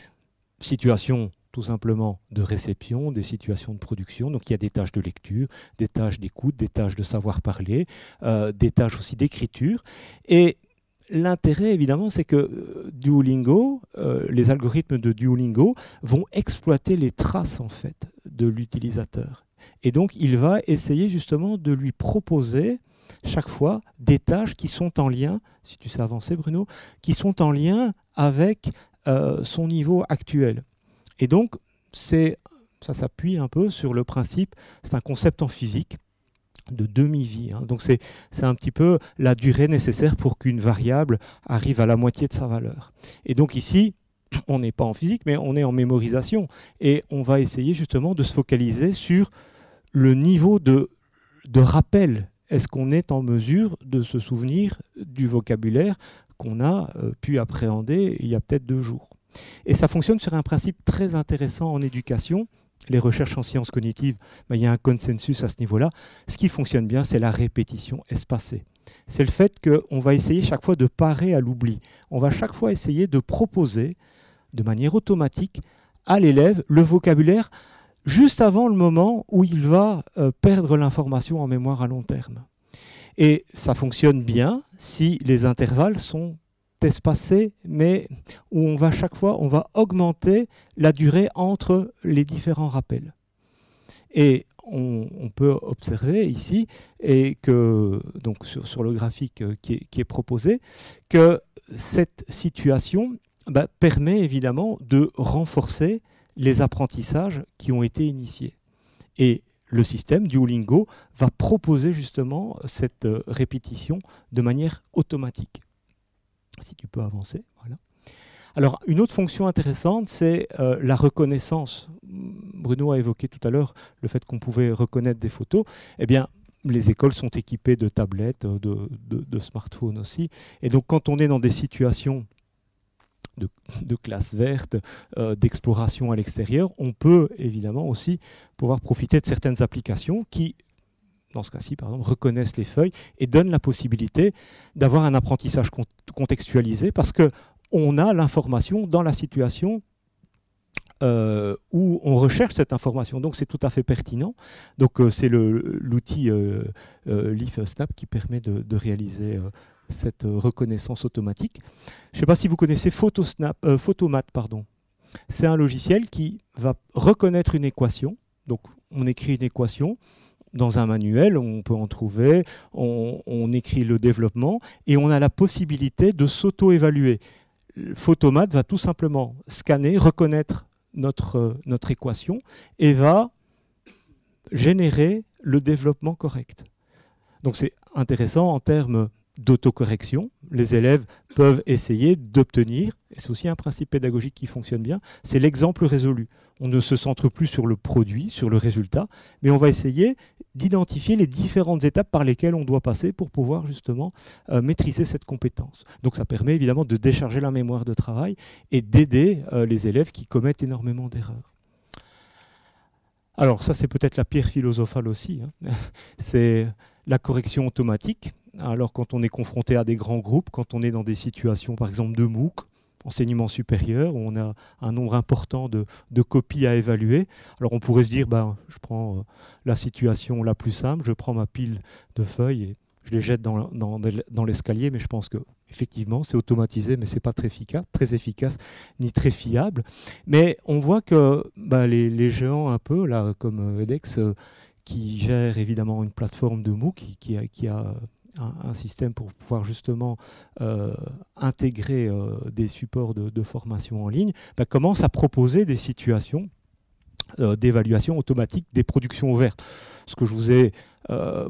situations tout simplement de réception, des situations de production. Donc il y a des tâches de lecture, des tâches d'écoute, des tâches de savoir parler, euh, des tâches aussi d'écriture. Et l'intérêt, évidemment, c'est que euh, Duolingo, euh, les algorithmes de Duolingo vont exploiter les traces, en fait, de l'utilisateur. Et donc, il va essayer justement de lui proposer chaque fois des tâches qui sont en lien, si tu sais avancer Bruno, qui sont en lien avec son niveau actuel. Et donc, ça s'appuie un peu sur le principe, c'est un concept en physique de demi-vie. Hein. Donc c'est un petit peu la durée nécessaire pour qu'une variable arrive à la moitié de sa valeur. Et donc ici, on n'est pas en physique, mais on est en mémorisation. Et on va essayer justement de se focaliser sur le niveau de rappel. Est-ce qu'on est en mesure de se souvenir du vocabulaire qu'on a euh, pu appréhender il y a peut-être deux jours et ça fonctionne sur un principe très intéressant en éducation. Les recherches en sciences cognitives, ben, il y a un consensus à ce niveau-là. Ce qui fonctionne bien, c'est la répétition espacée. C'est le fait qu'on va essayer chaque fois de parer à l'oubli. On va chaque fois essayer de proposer de manière automatique à l'élève le vocabulaire juste avant le moment où il va euh, perdre l'information en mémoire à long terme. Et ça fonctionne bien si les intervalles sont espacé, mais où on va chaque fois, on va augmenter la durée entre les différents rappels. Et on, peut observer ici, et que donc sur, le graphique euh, qui est, proposé, que cette situation bah, permet évidemment de renforcer les apprentissages qui ont été initiés. Et le système Duolingo va proposer justement cette euh, répétition de manière automatique si tu peux avancer. Voilà. Alors, une autre fonction intéressante, c'est euh, la reconnaissance. Bruno a évoqué tout à l'heure le fait qu'on pouvait reconnaître des photos. Eh bien, les écoles sont équipées de tablettes, euh, de, smartphones aussi. Et donc, quand on est dans des situations de, classes classe verte, euh, d'exploration à l'extérieur, on peut évidemment aussi pouvoir profiter de certaines applications qui dans ce cas-ci, par exemple, reconnaissent les feuilles et donnent la possibilité d'avoir un apprentissage contextualisé parce qu'on a l'information dans la situation euh, où on recherche cette information. Donc c'est tout à fait pertinent. Donc euh, c'est l'outil euh, LeafSnap qui permet de, réaliser cette reconnaissance automatique. Je ne sais pas si vous connaissez Photomat. C'est un logiciel qui va reconnaître une équation. Donc on écrit une équation, dans un manuel, on peut en trouver, on, écrit le développement et on a la possibilité de s'auto-évaluer. Photomat va tout simplement scanner, reconnaître notre, euh, notre équation et va générer le développement correct. Donc c'est intéressant en termes d'autocorrection. Les élèves peuvent essayer d'obtenir, et c'est aussi un principe pédagogique qui fonctionne bien, c'est l'exemple résolu. On ne se centre plus sur le produit, sur le résultat, mais on va essayer d'identifier les différentes étapes par lesquelles on doit passer pour pouvoir justement euh, maîtriser cette compétence. Donc ça permet évidemment de décharger la mémoire de travail et d'aider euh, les élèves qui commettent énormément d'erreurs. Alors ça, c'est peut-être la pierre philosophale aussi. Hein. C'est la correction automatique. Alors quand on est confronté à des grands groupes, quand on est dans des situations par exemple de MOOC, enseignement supérieur, où on a un nombre important de, copies à évaluer. Alors on pourrait se dire, ben, je prends euh, la situation la plus simple, je prends ma pile de feuilles et je les jette dans, l'escalier, mais je pense que effectivement c'est automatisé, mais ce n'est pas très efficace, très efficace ni très fiable. Mais on voit que ben, les, géants un peu, là, comme euh, EDEX, euh, qui gère évidemment une plateforme de MOOC qui a un, système pour pouvoir justement euh, intégrer euh, des supports de, formation en ligne, bah, commence à proposer des situations euh, d'évaluation automatique des productions ouvertes. Ce que je vous ai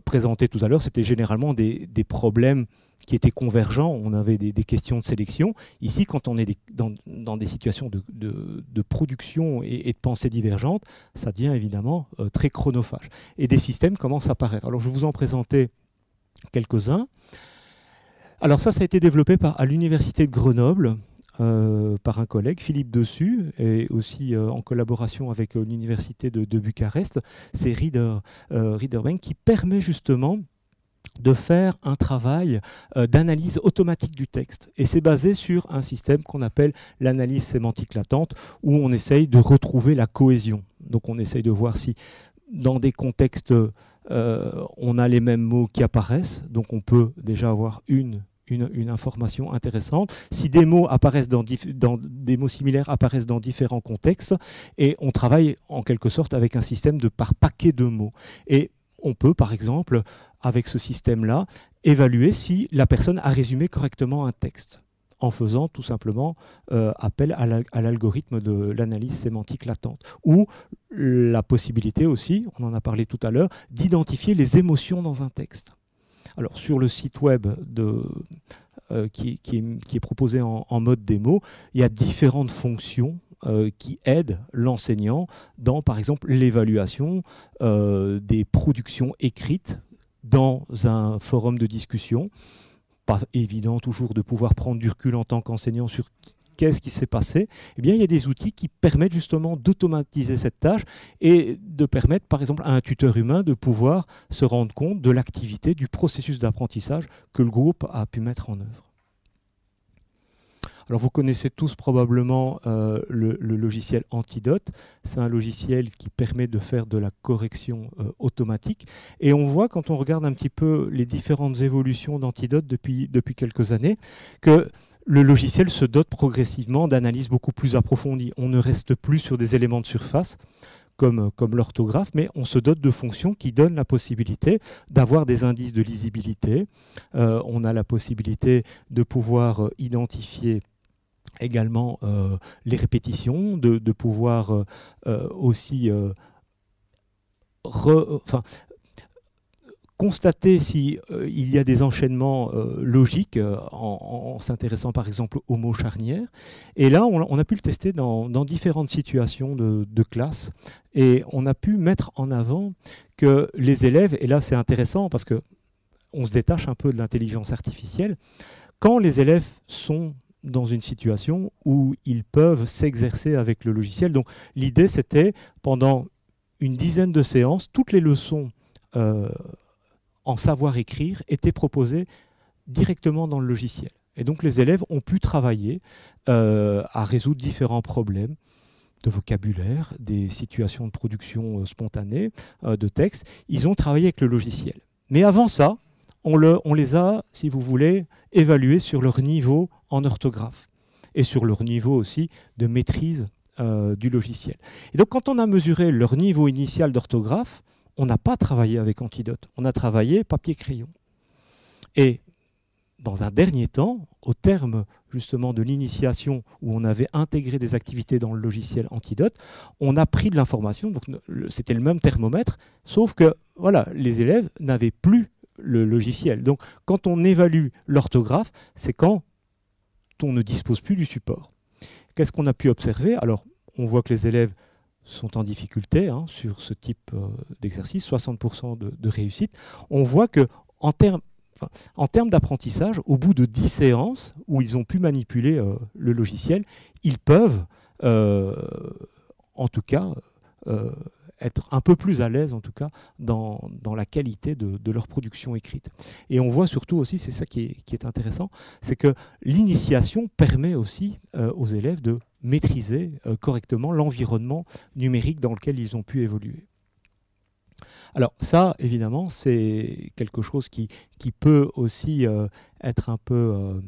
présenté tout à l'heure, c'était généralement des, des, problèmes qui étaient convergents. On avait des, questions de sélection. Ici, quand on est dans, des situations de, de, production et, et, de pensée divergente, ça devient évidemment très chronophage. Et des systèmes commencent à apparaître. Alors, je vous en présentais quelques-uns. Alors ça, ça a été développé par, à l'université de Grenoble euh, par un collègue, Philippe Dessus, et aussi euh, en collaboration avec euh, l'université de, Bucarest. C'est Reader, Readerbank qui permet justement de faire un travail d'analyse automatique du texte. Et c'est basé sur un système qu'on appelle l'analyse sémantique latente, où on essaye de retrouver la cohésion. Donc on essaye de voir si dans des contextes euh, on a les mêmes mots qui apparaissent, donc on peut déjà avoir une, information intéressante. Si des mots, apparaissent dans, dans, des mots similaires apparaissent dans différents contextes, et on travaille en quelque sorte avec un système de par paquet de mots. Et on peut, par exemple, avec ce système-là, évaluer si la personne a résumé correctement un texte en faisant tout simplement euh, appel à l'algorithme de l'analyse sémantique latente. Ou la possibilité aussi, on en a parlé tout à l'heure, d'identifier les émotions dans un texte. Alors sur le site web euh, qui, est, proposé en, mode démo, il y a différentes fonctions euh, qui aident l'enseignant dans, par exemple, l'évaluation des productions écrites dans un forum de discussion pas évident toujours de pouvoir prendre du recul en tant qu'enseignant sur qu'est-ce qui s'est passé, eh bien, il y a des outils qui permettent justement d'automatiser cette tâche et de permettre, par exemple, à un tuteur humain de pouvoir se rendre compte de l'activité, du processus d'apprentissage que le groupe a pu mettre en œuvre. Alors vous connaissez tous probablement euh, le, logiciel Antidote. C'est un logiciel qui permet de faire de la correction euh, automatique. Et on voit quand on regarde un petit peu les différentes évolutions d'Antidote depuis, depuis quelques années que le logiciel se dote progressivement d'analyses beaucoup plus approfondies. On ne reste plus sur des éléments de surface comme, comme l'orthographe, mais on se dote de fonctions qui donnent la possibilité d'avoir des indices de lisibilité. Euh, on a la possibilité de pouvoir identifier également euh, les répétitions, de, pouvoir euh, euh, aussi constater si il y a des enchaînements logiques en, s'intéressant par exemple aux mots charnières. Et là, on, a pu le tester dans, différentes situations de, classe et on a pu mettre en avant que les élèves, et là c'est intéressant parce que on se détache un peu de l'intelligence artificielle, quand les élèves sont dans une situation où ils peuvent s'exercer avec le logiciel. Donc l'idée, c'était pendant une dizaine de séances, toutes les leçons euh, en savoir écrire étaient proposées directement dans le logiciel. Et donc les élèves ont pu travailler euh, à résoudre différents problèmes de vocabulaire, des situations de production euh, spontanée, de texte. Ils ont travaillé avec le logiciel. Mais avant ça, on, les a, si vous voulez, évalués sur leur niveau en orthographe et sur leur niveau aussi de maîtrise euh, du logiciel. Et donc quand on a mesuré leur niveau initial d'orthographe, on n'a pas travaillé avec Antidote, on a travaillé papier-crayon. Et dans un dernier temps, au terme justement de l'initiation où on avait intégré des activités dans le logiciel Antidote, on a pris de l'information, c'était le même thermomètre, sauf que voilà, les élèves n'avaient plus le logiciel. Donc quand on évalue l'orthographe, c'est quand on ne dispose plus du support. Qu'est-ce qu'on a pu observer Alors on voit que les élèves sont en difficulté hein, sur ce type euh, d'exercice, 60% de, réussite. On voit que en termes d'apprentissage, au bout de 10 séances où ils ont pu manipuler euh, le logiciel, ils peuvent, euh, en tout cas, être un peu plus à l'aise en tout cas dans, la qualité de, leur production écrite. Et on voit surtout aussi, c'est ça qui est, intéressant, c'est que l'initiation permet aussi euh, aux élèves de maîtriser euh, correctement l'environnement numérique dans lequel ils ont pu évoluer. Alors ça, évidemment, c'est quelque chose qui, peut aussi euh, être un peu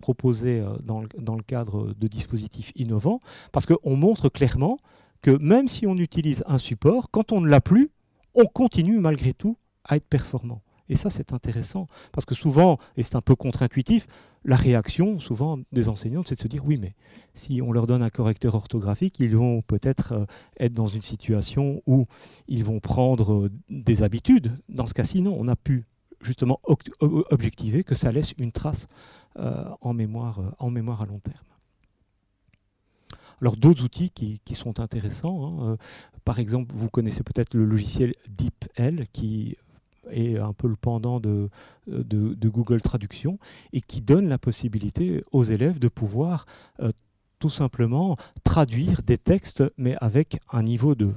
proposé dans le, dans le cadre de dispositifs innovants, parce qu'on montre clairement que même si on utilise un support, quand on ne l'a plus, on continue malgré tout à être performant. Et ça, c'est intéressant, parce que souvent, et c'est un peu contre-intuitif, la réaction souvent des enseignants, c'est de se dire oui, mais si on leur donne un correcteur orthographique, ils vont peut-être euh, être dans une situation où ils vont prendre euh, des habitudes. Dans ce cas-ci, non, on a pu justement objectiver que ça laisse une trace euh, en, mémoire, en mémoire à long terme. Alors d'autres outils qui, qui, sont intéressants, hein, euh, par exemple, vous connaissez peut-être le logiciel DeepL qui est un peu le pendant de, de, Google Traduction et qui donne la possibilité aux élèves de pouvoir euh, tout simplement traduire des textes, mais avec un niveau de,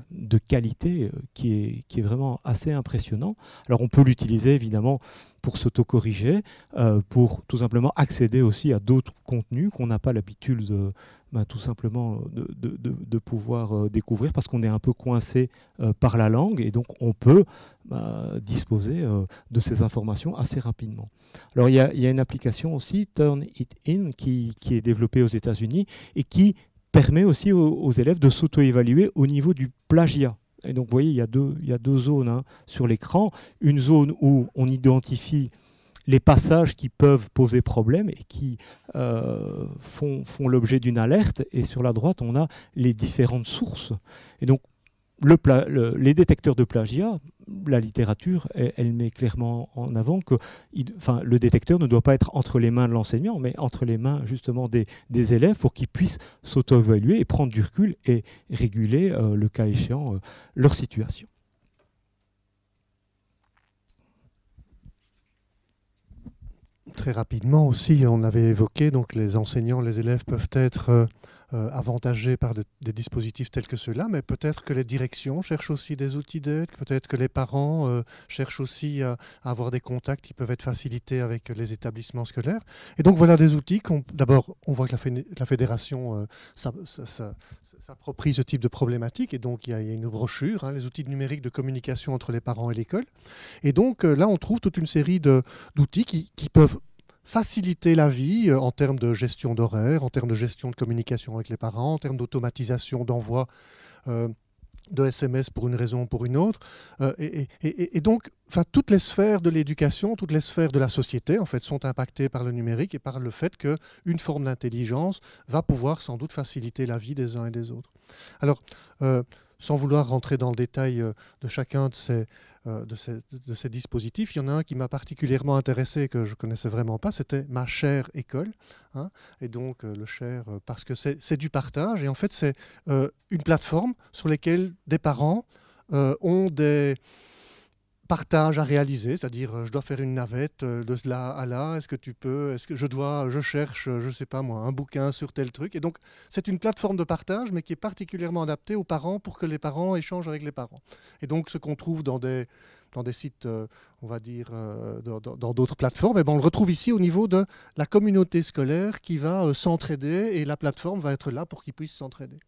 qualité euh, qui est, qui est, vraiment assez impressionnant. Alors on peut l'utiliser évidemment pour s'auto-corriger, euh, pour tout simplement accéder aussi à d'autres contenus qu'on n'a pas l'habitude de, ben, tout simplement de, pouvoir euh, découvrir parce qu'on est un peu coincé euh, par la langue et donc on peut ben, disposer de ces informations assez rapidement. Alors il y, a une application aussi, Turn It In, qui, est développée aux États-Unis et qui permet aussi aux élèves de s'auto-évaluer au niveau du plagiat. Et donc, vous voyez, il y a deux, il deux zones hein, sur l'écran. Une zone où on identifie les passages qui peuvent poser problème et qui euh, font, font l'objet d'une alerte. Et sur la droite, on a les différentes sources. Et donc, les détecteurs de plagiat, la littérature, elle, met clairement en avant que le détecteur ne doit pas être entre les mains de l'enseignant, mais entre les mains justement des, élèves pour qu'ils puissent s'auto-évaluer et prendre du recul et réguler, euh, le cas échéant, euh, leur situation. Très rapidement aussi, on avait évoqué, donc les enseignants, les élèves peuvent être... Euh, euh, avantagés par des dispositifs tels que ceux-là, mais peut-être que les directions cherchent aussi des outils d'aide, peut-être que les parents euh, cherchent aussi à, avoir des contacts qui peuvent être facilités avec les établissements scolaires. Et donc voilà des outils D'abord, on voit que la, fédération euh, s'approprie ce type de problématique, et donc il y, a, une brochure, hein, les outils numériques de communication entre les parents et l'école. Et donc là, on trouve toute une série d'outils qui peuvent faciliter la vie euh, en termes de gestion d'horaire, en termes de gestion de communication avec les parents, en termes d'automatisation d'envoi euh, de SMS pour une raison ou pour une autre. Euh, et, donc, enfin, toutes les sphères de l'éducation, toutes les sphères de la société, en fait, sont impactées par le numérique et par le fait qu'une forme d'intelligence va pouvoir sans doute faciliter la vie des uns et des autres. Alors, sans vouloir rentrer dans le détail de chacun de ces, euh, de ces, dispositifs. Il y en a un qui m'a particulièrement intéressé, que je ne connaissais vraiment pas, c'était ma chère école. Hein. et donc euh, le cher, euh, parce que c'est du partage, et en fait c'est une plateforme sur laquelle des parents ont des partage à réaliser, c'est-à-dire euh, je dois faire une navette euh, de là à là, est-ce que tu peux, est-ce que je dois, je cherche, euh, je sais pas moi, un bouquin sur tel truc. Et donc c'est une plateforme de partage, mais qui est particulièrement adaptée aux parents pour que les parents échangent avec les parents. Et donc ce qu'on trouve dans des dans des sites, on va dire, dans d'autres plateformes, et eh ben, on le retrouve ici au niveau de la communauté scolaire qui va s'entraider et la plateforme va être là pour qu'ils puissent s'entraider.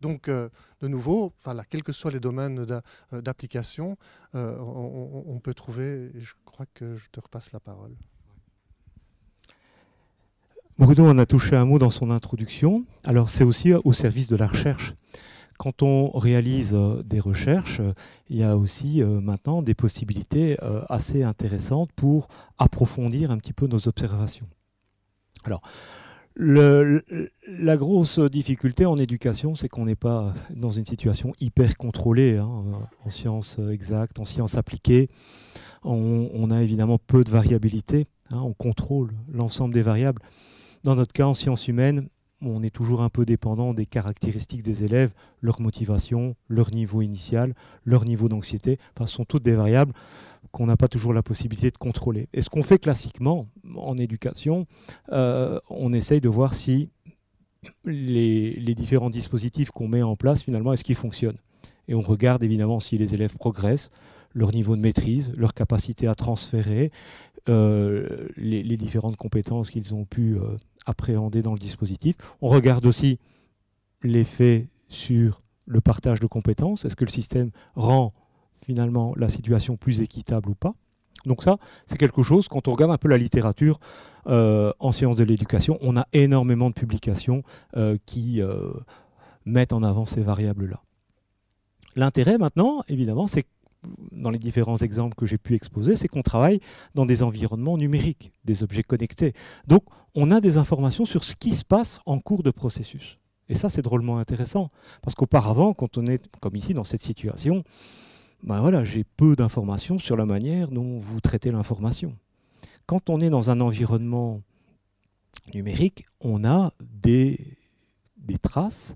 Donc, euh, de nouveau, voilà, quels que soient les domaines euh, d'application, euh, on, peut trouver, je crois que je te repasse la parole. Bruno en a touché un mot dans son introduction. Alors, c'est aussi au service de la recherche. Quand on réalise des recherches, il y a aussi maintenant des possibilités assez intéressantes pour approfondir un petit peu nos observations. Alors, la grosse difficulté en éducation, c'est qu'on n'est pas dans une situation hyper contrôlée hein, en sciences exactes, en sciences appliquées. On, a évidemment peu de variabilité, hein, on contrôle l'ensemble des variables. Dans notre cas, en sciences humaines, on est toujours un peu dépendant des caractéristiques des élèves, leur motivation, leur niveau initial, leur niveau d'anxiété. Enfin, ce sont toutes des variables qu'on n'a pas toujours la possibilité de contrôler. Et ce qu'on fait classiquement en éducation, euh, on essaye de voir si les, différents dispositifs qu'on met en place, finalement, est-ce qu'ils fonctionnent. Et on regarde évidemment si les élèves progressent, leur niveau de maîtrise, leur capacité à transférer, euh, les, différentes compétences qu'ils ont pu euh, appréhender dans le dispositif. On regarde aussi l'effet sur le partage de compétences. Est-ce que le système rend finalement la situation plus équitable ou pas. Donc ça, c'est quelque chose, quand on regarde un peu la littérature euh, en sciences de l'éducation, on a énormément de publications euh, qui euh, mettent en avant ces variables-là. L'intérêt maintenant, évidemment, c'est dans les différents exemples que j'ai pu exposer, c'est qu'on travaille dans des environnements numériques, des objets connectés. Donc on a des informations sur ce qui se passe en cours de processus. Et ça, c'est drôlement intéressant, parce qu'auparavant, quand on est, comme ici, dans cette situation, bah voilà, j'ai peu d'informations sur la manière dont vous traitez l'information. Quand on est dans un environnement numérique, on a des, traces,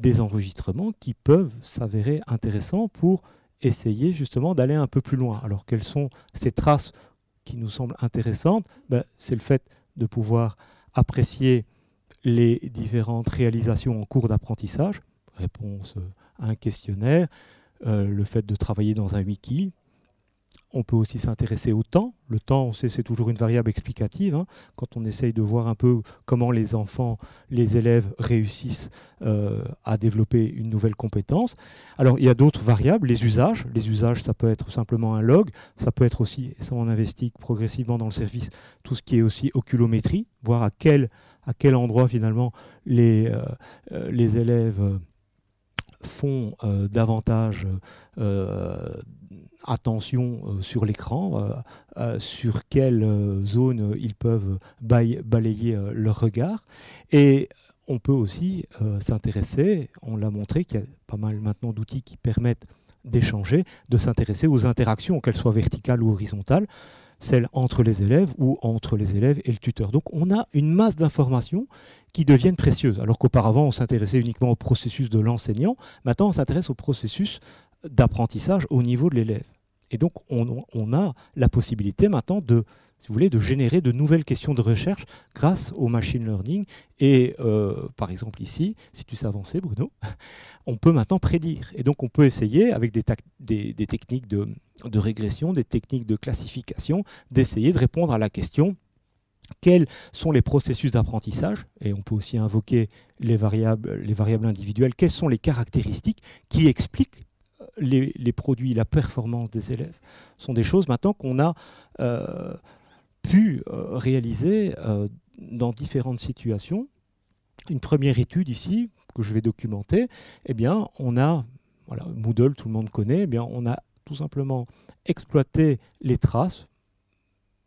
des enregistrements qui peuvent s'avérer intéressants pour essayer justement d'aller un peu plus loin. Alors quelles sont ces traces qui nous semblent intéressantes bah, C'est le fait de pouvoir apprécier les différentes réalisations en cours d'apprentissage, réponse à euh, un questionnaire, euh, le fait de travailler dans un wiki. On peut aussi s'intéresser au temps. Le temps, on sait, c'est toujours une variable explicative. Hein. Quand on essaye de voir un peu comment les enfants, les élèves réussissent euh, à développer une nouvelle compétence. Alors, il y a d'autres variables, les usages. Les usages, ça peut être simplement un log. Ça peut être aussi, ça on investit progressivement dans le service, tout ce qui est aussi oculométrie, voir à quel, à quel endroit finalement les, euh, les élèves font euh, davantage euh, attention euh, sur l'écran, sur quelle zone ils peuvent balayer leur regard. Et on peut aussi s'intéresser, on l'a montré qu'il y a pas mal maintenant d'outils qui permettent d'échanger, de s'intéresser aux interactions, qu'elles soient verticales ou horizontales celle entre les élèves ou entre les élèves et le tuteur. Donc on a une masse d'informations qui deviennent précieuses. Alors qu'auparavant, on s'intéressait uniquement au processus de l'enseignant, maintenant on s'intéresse au processus d'apprentissage au niveau de l'élève. Et donc on, a la possibilité maintenant de si vous voulez, de générer de nouvelles questions de recherche grâce au machine learning. Et euh, par exemple ici, si tu sais avancer, Bruno, on peut maintenant prédire. Et donc on peut essayer, avec des, techniques de, régression, des techniques de classification, d'essayer de répondre à la question quels sont les processus d'apprentissage, et on peut aussi invoquer les variables, individuelles, quelles sont les caractéristiques qui expliquent euh, les, produits, la performance des élèves, Ce sont des choses maintenant qu'on a... Euh, pu euh, réaliser euh, dans différentes situations. Une première étude ici que je vais documenter, eh bien, on a, Moodle, tout le monde connaît, eh bien, on a tout simplement exploité les traces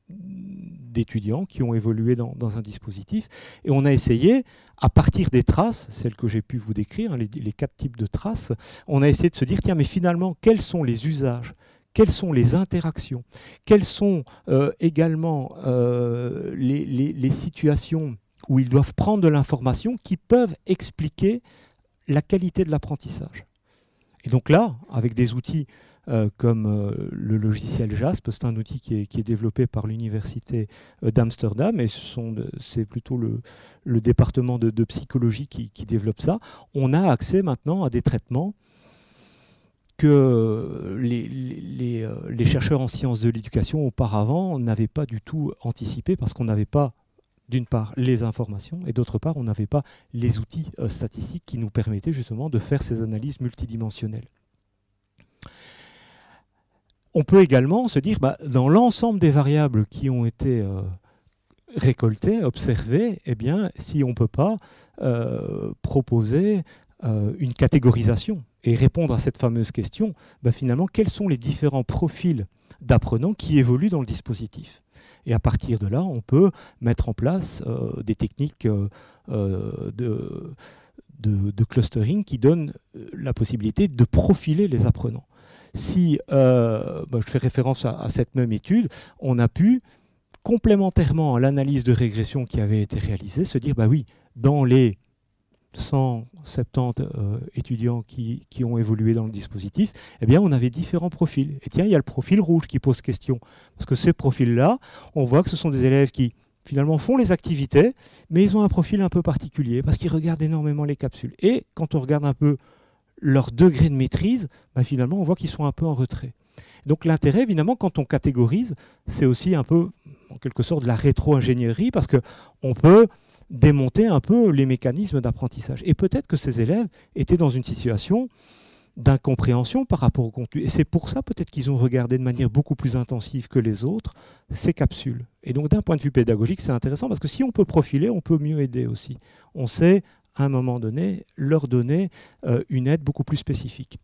d'étudiants qui ont évolué dans, un dispositif. Et on a essayé, à partir des traces, celles que j'ai pu vous décrire, hein, les, quatre types de traces, on a essayé de se dire, tiens, mais finalement, quels sont les usages quelles sont les interactions, quelles sont euh, également euh, les, situations où ils doivent prendre de l'information qui peuvent expliquer la qualité de l'apprentissage. Et donc là, avec des outils euh, comme le logiciel JASP, c'est un outil qui est, développé par l'université d'Amsterdam et c'est plutôt le, département de, psychologie qui, développe ça. On a accès maintenant à des traitements que euh, euh, les, chercheurs en sciences de l'éducation auparavant n'avaient pas du tout anticipé parce qu'on n'avait pas d'une part les informations et d'autre part on n'avait pas les outils euh, statistiques qui nous permettaient justement de faire ces analyses multidimensionnelles. On peut également se dire, bah, dans l'ensemble des variables qui ont été récoltées, observées, eh bien, si on ne peut pas proposer euh, une catégorisation et répondre à cette fameuse question, bah, finalement, quels sont les différents profils d'apprenants qui évoluent dans le dispositif Et à partir de là, on peut mettre en place euh, des techniques euh, de, de, clustering qui donnent la possibilité de profiler les apprenants. Si bah, je fais référence à, cette même étude, on a pu complémentairement à l'analyse de régression qui avait été réalisée, se dire, bah oui, dans les 170 euh, étudiants qui, ont évolué dans le dispositif, eh bien, on avait différents profils. Et tiens, il y a le profil rouge qui pose question. Parce que ces profils-là, on voit que ce sont des élèves qui, finalement, font les activités, mais ils ont un profil un peu particulier parce qu'ils regardent énormément les capsules. Et quand on regarde un peu leur degré de maîtrise, bah, finalement, on voit qu'ils sont un peu en retrait. Donc l'intérêt, évidemment, quand on catégorise, c'est aussi un peu, en quelque sorte, de la rétro-ingénierie parce qu'on peut démonter un peu les mécanismes d'apprentissage. Et peut-être que ces élèves étaient dans une situation d'incompréhension par rapport au contenu. Et c'est pour ça peut-être qu'ils ont regardé de manière beaucoup plus intensive que les autres ces capsules. Et donc d'un point de vue pédagogique, c'est intéressant parce que si on peut profiler, on peut mieux aider aussi. On sait à un moment donné leur donner euh, une aide beaucoup plus spécifique.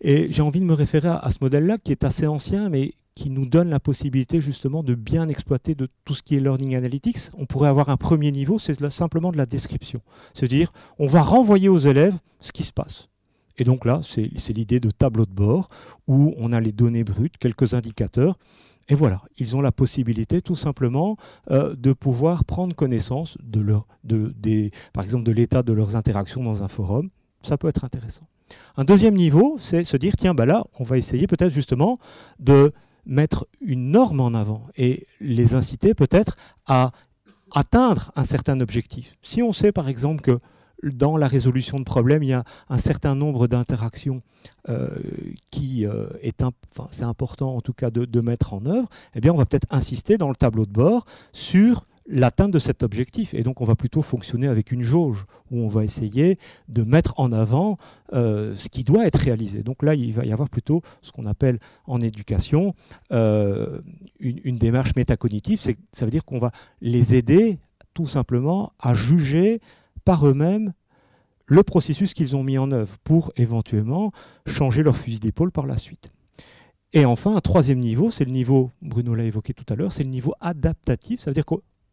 Et j'ai envie de me référer à ce modèle-là qui est assez ancien, mais qui nous donne la possibilité justement de bien exploiter de tout ce qui est learning analytics. On pourrait avoir un premier niveau, c'est simplement de la description. C'est-à-dire, on va renvoyer aux élèves ce qui se passe. Et donc là, c'est l'idée de tableau de bord où on a les données brutes, quelques indicateurs. Et voilà, ils ont la possibilité tout simplement euh, de pouvoir prendre connaissance de leur, de, des, par exemple de l'état de leurs interactions dans un forum. Ça peut être intéressant. Un deuxième niveau, c'est se dire, tiens, bah là, on va essayer peut-être justement de mettre une norme en avant et les inciter peut-être à atteindre un certain objectif. Si on sait par exemple que dans la résolution de problèmes, il y a un certain nombre d'interactions euh, qui euh, est c'est important en tout cas de, de mettre en œuvre, eh bien on va peut-être insister dans le tableau de bord sur l'atteinte de cet objectif. Et donc on va plutôt fonctionner avec une jauge où on va essayer de mettre en avant euh, ce qui doit être réalisé. Donc là, il va y avoir plutôt ce qu'on appelle en éducation euh, une, une, démarche métacognitive. Ça veut dire qu'on va les aider tout simplement à juger par eux-mêmes le processus qu'ils ont mis en œuvre pour éventuellement changer leur fusil d'épaule par la suite. Et enfin, un troisième niveau, c'est le niveau, Bruno l'a évoqué tout à l'heure, c'est le niveau adaptatif. Ça veut dire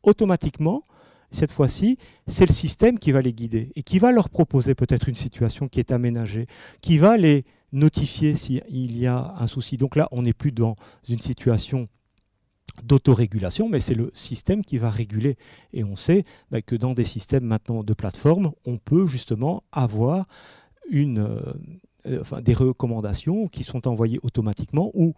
automatiquement, cette fois-ci, c'est le système qui va les guider et qui va leur proposer peut-être une situation qui est aménagée, qui va les notifier s'il y a un souci. Donc là, on n'est plus dans une situation d'autorégulation, mais c'est le système qui va réguler. Et on sait bah, que dans des systèmes maintenant de plateforme, on peut justement avoir euh, des recommandations qui sont envoyées automatiquement ou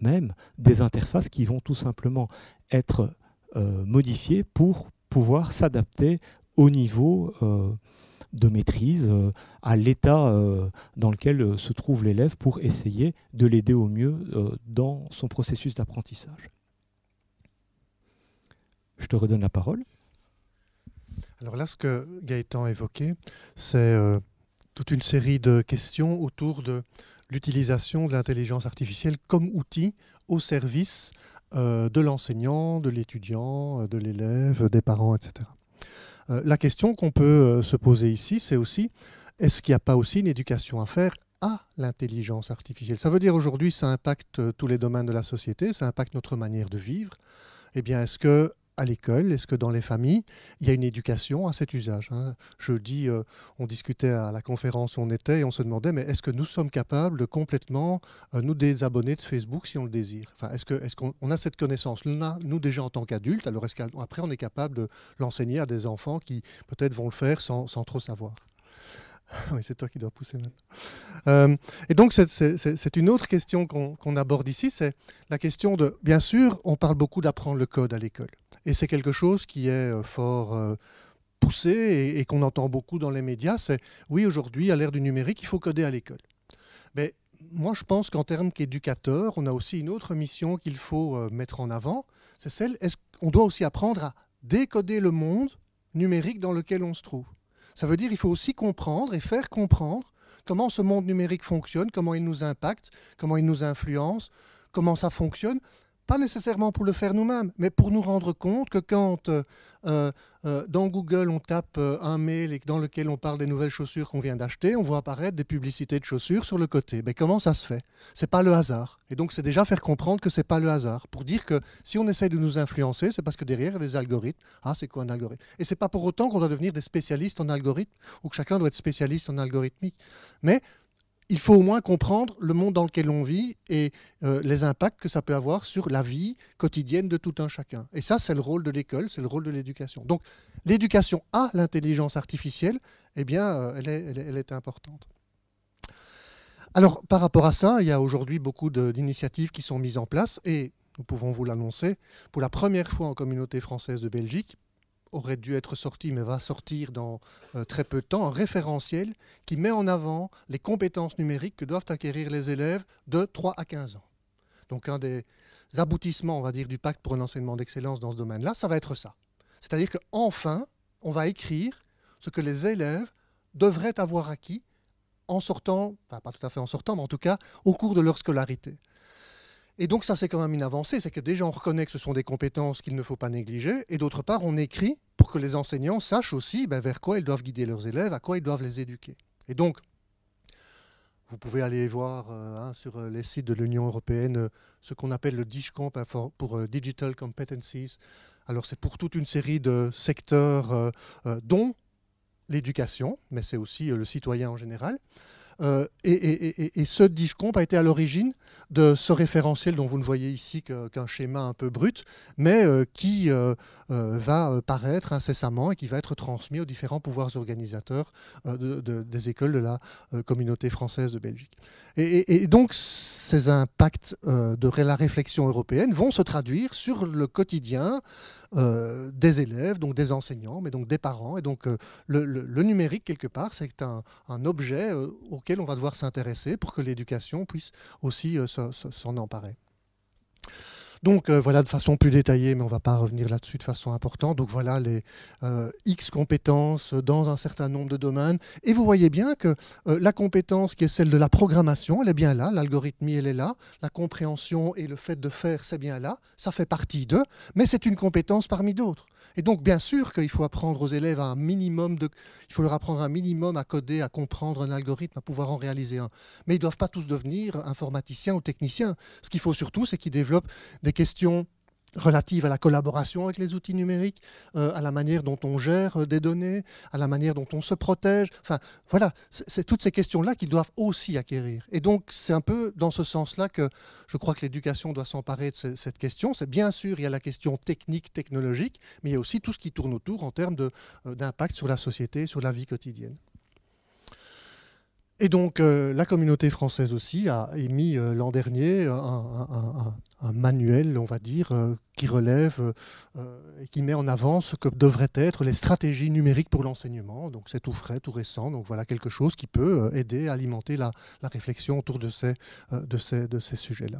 même des interfaces qui vont tout simplement être euh, modifié pour pouvoir s'adapter au niveau euh, de maîtrise, euh, à l'état dans lequel se trouve l'élève pour essayer de l'aider au mieux dans son processus d'apprentissage. Je te redonne la parole. Alors là, ce que Gaëtan évoquait, évoqué, c'est toute une série de questions autour de l'utilisation de l'intelligence artificielle comme outil au service euh, de l'enseignant, de l'étudiant, euh, de l'élève, des parents, etc. Euh, la question qu'on peut se poser ici, c'est aussi, est-ce qu'il n'y a pas aussi une éducation à faire à l'intelligence artificielle Ça veut dire aujourd'hui, ça impacte tous les domaines de la société, ça impacte notre manière de vivre. Eh bien, est-ce que à l'école Est-ce que dans les familles, il y a une éducation à cet usage hein? Je dis, euh, on discutait à la conférence où on était et on se demandait, mais est-ce que nous sommes capables de complètement euh, nous désabonner de Facebook si on le désire Est-ce qu'on a cette connaissance nous déjà en tant qu'adultes Alors est-ce qu'après on est capable de l'enseigner à des enfants qui peut-être vont le faire sans trop savoir oui, c'est toi qui dois pousser maintenant. Euh, et donc, c'est une autre question qu'on aborde ici, c'est la question de, bien sûr, on parle beaucoup d'apprendre le code à l'école. Et c'est quelque chose qui est euh, fort euh, poussé et, qu'on entend beaucoup dans les médias, c'est, oui, aujourd'hui, à l'ère du numérique, il faut coder à l'école. Mais moi, je pense qu'en termes qu'éducateur, on a aussi une autre mission qu'il faut mettre en avant, c'est celle, est-ce qu'on doit aussi apprendre à décoder le monde numérique dans lequel on se trouve ça veut dire qu'il faut aussi comprendre et faire comprendre comment ce monde numérique fonctionne, comment il nous impacte, comment il nous influence, comment ça fonctionne, pas nécessairement pour le faire nous-mêmes, mais pour nous rendre compte que quand euh, euh, euh, dans Google on tape un mail dans lequel on parle des nouvelles chaussures qu'on vient d'acheter, on voit apparaître des publicités de chaussures sur le côté. Mais comment ça se fait C'est pas le hasard. Et donc c'est déjà faire comprendre que c'est pas le hasard, pour dire que si on essaye de nous influencer, c'est parce que derrière il y a des algorithmes. Ah, c'est quoi un algorithme Et c'est pas pour autant qu'on doit devenir des spécialistes en algorithme ou que chacun doit être spécialiste en algorithmique. Mais il faut au moins comprendre le monde dans lequel on vit et euh, les impacts que ça peut avoir sur la vie quotidienne de tout un chacun. Et ça, c'est le rôle de l'école, c'est le rôle de l'éducation. Donc, l'éducation à l'intelligence artificielle, eh bien, euh, elle est, importante. Alors, par rapport à ça, il y a aujourd'hui beaucoup d'initiatives qui sont mises en place et nous pouvons vous l'annoncer. Pour la première fois en communauté française de Belgique, aurait dû être sorti, mais va sortir dans euh, très peu de temps, un référentiel qui met en avant les compétences numériques que doivent acquérir les élèves de 3 à 15 ans. Donc un des aboutissements, on va dire, du pacte pour un enseignement d'excellence dans ce domaine-là, ça va être ça. C'est-à-dire qu'enfin, on va écrire ce que les élèves devraient avoir acquis en sortant, enfin pas tout à fait en sortant, mais en tout cas au cours de leur scolarité. Et donc ça, c'est quand même une avancée, c'est que déjà on reconnaît que ce sont des compétences qu'il ne faut pas négliger, et d'autre part, on écrit pour que les enseignants sachent aussi ben, vers quoi ils doivent guider leurs élèves, à quoi ils doivent les éduquer. Et donc, vous pouvez aller voir euh, hein, sur euh, les sites de l'Union européenne euh, ce qu'on appelle le DIGCOMP pour Digital Competencies. Alors c'est pour toute une série de secteurs, dont l'éducation, mais c'est aussi le citoyen en général. Euh, et, et, et, et, ce a été à l'origine de ce référentiel dont vous ne voyez ici qu'un schéma un peu brut, mais euh, qui euh, va paraître incessamment et qui va être transmis aux différents pouvoirs organisateurs de, des écoles de la communauté française de Belgique. Et, donc ces impacts de la réflexion européenne vont se traduire sur le quotidien euh, des élèves, donc des enseignants, mais donc des parents. Et donc euh, le, numérique, quelque part, c'est un, objet euh, auquel on va devoir s'intéresser pour que l'éducation puisse aussi s'en emparer. Donc euh, voilà de façon plus détaillée, mais on ne va pas revenir là-dessus de façon importante. Donc voilà les euh, X compétences dans un certain nombre de domaines. Et vous voyez bien que euh, la compétence qui est celle de la programmation, elle est bien là, l'algorithmie, elle est là, la compréhension et le fait de faire, c'est bien là, ça fait partie d'eux, mais c'est une compétence parmi d'autres. Et donc, bien sûr qu'il faut apprendre aux élèves un minimum de, il faut leur apprendre un minimum à coder, à comprendre un algorithme, à pouvoir en réaliser un. Mais ils ne doivent pas tous devenir informaticiens ou techniciens. Ce qu'il faut surtout, c'est qu'ils développent des questions relative à la collaboration avec les outils numériques, euh, à la manière dont on gère euh, des données, à la manière dont on se protège. Enfin, voilà, c'est toutes ces questions-là qu'ils doivent aussi acquérir. Et donc, c'est un peu dans ce sens-là que je crois que l'éducation doit s'emparer de cette question. C'est bien sûr, il y a la question technique, technologique, mais il y a aussi tout ce qui tourne autour en termes euh, d'impact sur la société, sur la vie quotidienne. Et donc euh, la communauté française aussi a émis euh, l'an dernier un, manuel, on va dire, euh, qui relève et qui met en avant ce que devraient être les stratégies numériques pour l'enseignement. Donc c'est tout frais, tout récent. Donc voilà quelque chose qui peut aider à alimenter la, réflexion autour de ces sujets-là.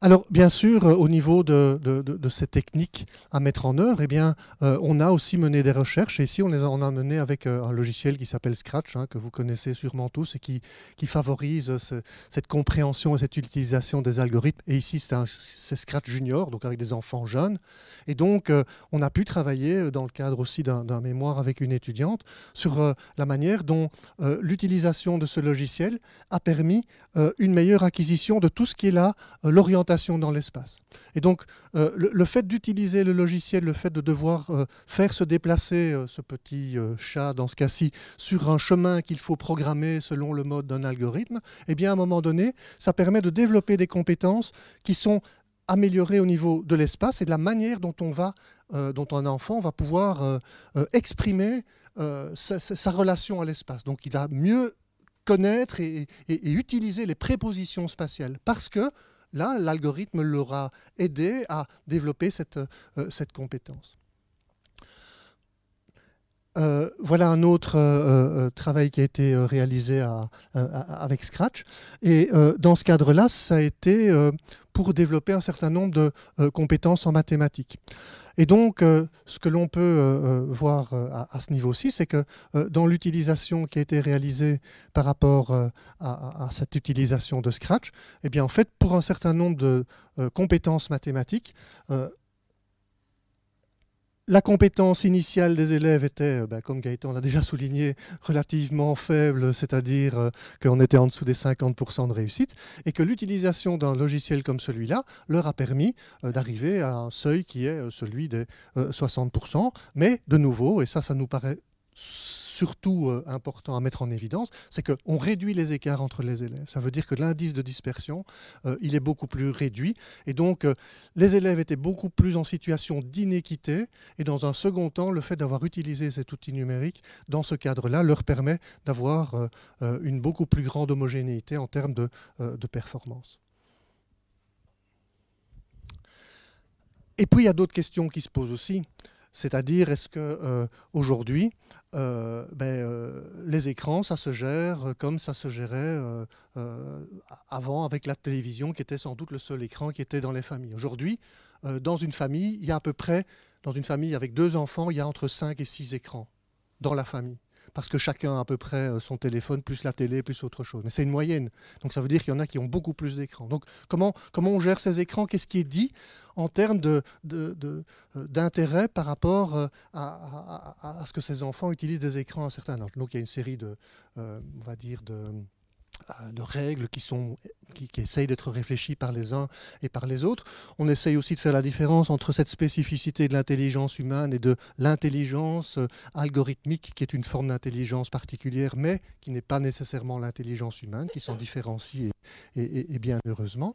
Alors, bien sûr, euh, au niveau de, de, de, ces techniques à mettre en œuvre, eh bien, euh, on a aussi mené des recherches. Et ici, on les a, on mené avec euh, un logiciel qui s'appelle Scratch, hein, que vous connaissez sûrement tous, et qui, favorise cette compréhension et cette utilisation des algorithmes. Et ici, c'est Scratch Junior, donc avec des enfants jeunes. Et donc, on a pu travailler dans le cadre aussi d'un mémoire avec une étudiante sur la manière dont l'utilisation de ce logiciel a permis une meilleure acquisition de tout ce qui est là, l'orientation dans l'espace. Et donc, euh, le, fait d'utiliser le logiciel, le fait de devoir euh, faire se déplacer euh, ce petit chat, dans ce cas-ci, sur un chemin qu'il faut programmer selon le mode d'un algorithme, et eh bien, à un moment donné, ça permet de développer des compétences qui sont améliorées au niveau de l'espace et de la manière dont on va, dont un enfant va pouvoir exprimer sa, relation à l'espace. Donc, il va mieux connaître et, utiliser les prépositions spatiales parce que Là, l'algorithme l'aura aidé à développer cette, euh, cette compétence. Euh, voilà un autre euh, travail qui a été réalisé avec Scratch. Et dans ce cadre-là, ça a été pour développer un certain nombre de compétences en mathématiques. Et donc, euh, ce que l'on peut euh, euh, voir à, ce niveau-ci, c'est que dans l'utilisation qui a été réalisée par rapport à, à, cette utilisation de Scratch, eh bien, en fait, pour un certain nombre de compétences mathématiques, la compétence initiale des élèves était, euh, bah, comme Gaëtan l'a déjà souligné, relativement faible, c'est-à-dire euh, qu'on était en dessous des 50% de réussite, et que l'utilisation d'un logiciel comme celui-là leur a permis euh, d'arriver à un seuil qui est celui des 60%, mais de nouveau, et ça ça nous paraît surtout euh, important à mettre en évidence, c'est qu'on réduit les écarts entre les élèves. Ça veut dire que l'indice de dispersion, euh, il est beaucoup plus réduit. Et donc, euh, les élèves étaient beaucoup plus en situation d'inéquité. Et dans un second temps, le fait d'avoir utilisé cet outil numérique dans ce cadre-là leur permet d'avoir une beaucoup plus grande homogénéité en termes de, de performance. Et puis, il y a d'autres questions qui se posent aussi. C'est-à-dire, est-ce que euh, aujourd'hui, euh, ben, euh, les écrans, ça se gère comme ça se gérait avant avec la télévision, qui était sans doute le seul écran qui était dans les familles. Aujourd'hui, dans une famille, il y a à peu près, dans une famille avec deux enfants, il y a entre 5 et 6 écrans dans la famille parce que chacun a à peu près euh, son téléphone, plus la télé, plus autre chose. Mais c'est une moyenne. Donc ça veut dire qu'il y en a qui ont beaucoup plus d'écrans. Donc comment, comment on gère ces écrans Qu'est-ce qui est dit en termes euh, d'intérêt de, par rapport euh, à, ce que ces enfants utilisent des écrans à un certain âge Donc il y a une série de, on va dire, de euh, de règles qui, sont, qui, essayent d'être réfléchies par les uns et par les autres. On essaye aussi de faire la différence entre cette spécificité de l'intelligence humaine et de l'intelligence euh, algorithmique, qui est une forme d'intelligence particulière, mais qui n'est pas nécessairement l'intelligence humaine, qui sont différencie et, bien heureusement.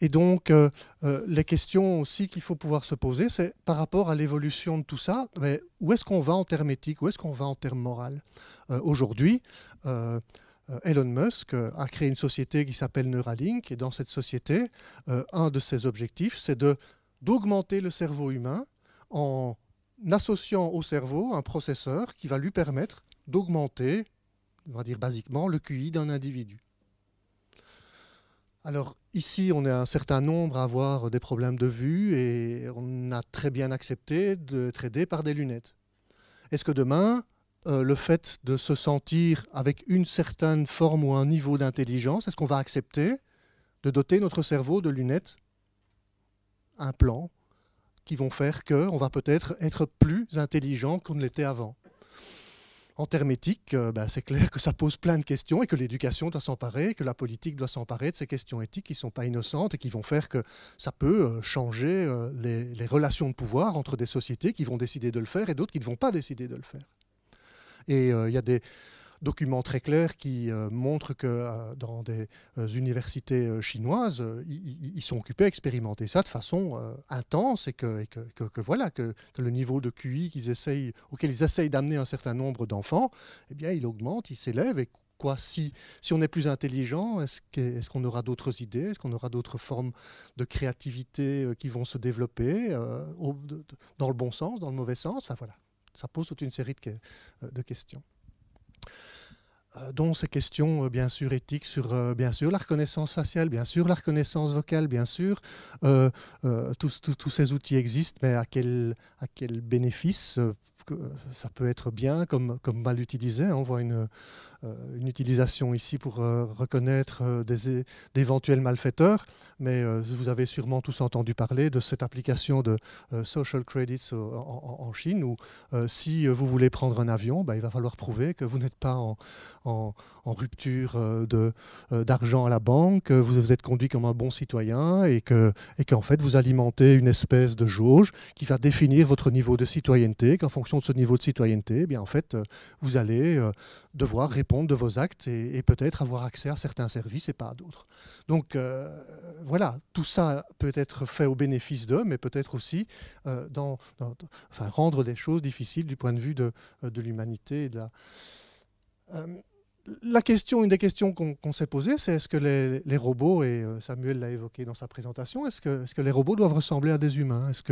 Et donc, euh, les questions aussi qu'il faut pouvoir se poser, c'est par rapport à l'évolution de tout ça, mais où est-ce qu'on va en termes éthiques, où est-ce qu'on va en termes moraux Aujourd'hui, euh, Elon Musk euh, a créé une société qui s'appelle Neuralink, et dans cette société, euh, un de ses objectifs, c'est d'augmenter le cerveau humain en associant au cerveau un processeur qui va lui permettre d'augmenter, on va dire basiquement, le QI d'un individu. Alors ici, on est un certain nombre à avoir des problèmes de vue et on a très bien accepté d'être aidé par des lunettes. Est-ce que demain, euh, le fait de se sentir avec une certaine forme ou un niveau d'intelligence Est-ce qu'on va accepter de doter notre cerveau de lunettes, un plan, qui vont faire qu'on va peut-être être plus intelligent qu'on ne l'était avant en termes éthiques, euh, bah, c'est clair que ça pose plein de questions et que l'éducation doit s'emparer, que la politique doit s'emparer de ces questions éthiques qui ne sont pas innocentes et qui vont faire que ça peut euh, changer les relations de pouvoir entre des sociétés qui vont décider de le faire et d'autres qui ne vont pas décider de le faire. Et euh, il y a des documents très clairs qui euh, montrent que euh, dans des universités chinoises, ils sont occupés à expérimenter ça de façon intense et que, voilà que, le niveau de QI qu'ils auquel ils essayent d'amener un certain nombre d'enfants, eh bien, il augmente, il s'élève et Quoi, si, on est plus intelligent, est-ce qu'on aura d'autres idées Est-ce qu'on aura d'autres formes de créativité qui vont se développer dans le bon sens, dans le mauvais sens voilà ça pose toute une série de, euh, questions euh, dont ces questions euh, bien sûr éthiques sur bien sûr la reconnaissance faciale, bien sûr la reconnaissance vocale, bien sûr tous, ces outils existent, mais à quel, à quel bénéfice ça peut être bien comme, comme mal utilisé. Hein, on voit une, euh, une utilisation ici pour euh, reconnaître euh, des d'éventuels malfaiteurs, mais vous avez sûrement tous entendu parler de cette application de social credits en, Chine où si vous voulez prendre un avion, bah, il va falloir prouver que vous n'êtes pas en, en, rupture de, d'argent à la banque, que vous êtes conduit comme un bon citoyen et, que, et qu'en fait vous alimentez une espèce de jauge qui va définir votre niveau de citoyenneté, qu'en fonction de ce niveau de citoyenneté, eh bien, en fait, vous allez devoir répondre de vos actes et, peut-être avoir accès à certains services et pas à d'autres. Donc euh, voilà, tout ça peut être fait au bénéfice d'eux, mais peut-être aussi euh, dans, enfin, rendre des choses difficiles du point de vue de, euh, de l'humanité. La la question, une des questions qu'on s'est posées, c'est est-ce que les, robots, et euh, Samuel l'a évoqué dans sa présentation, est-ce que, les robots doivent ressembler à des humains Est-ce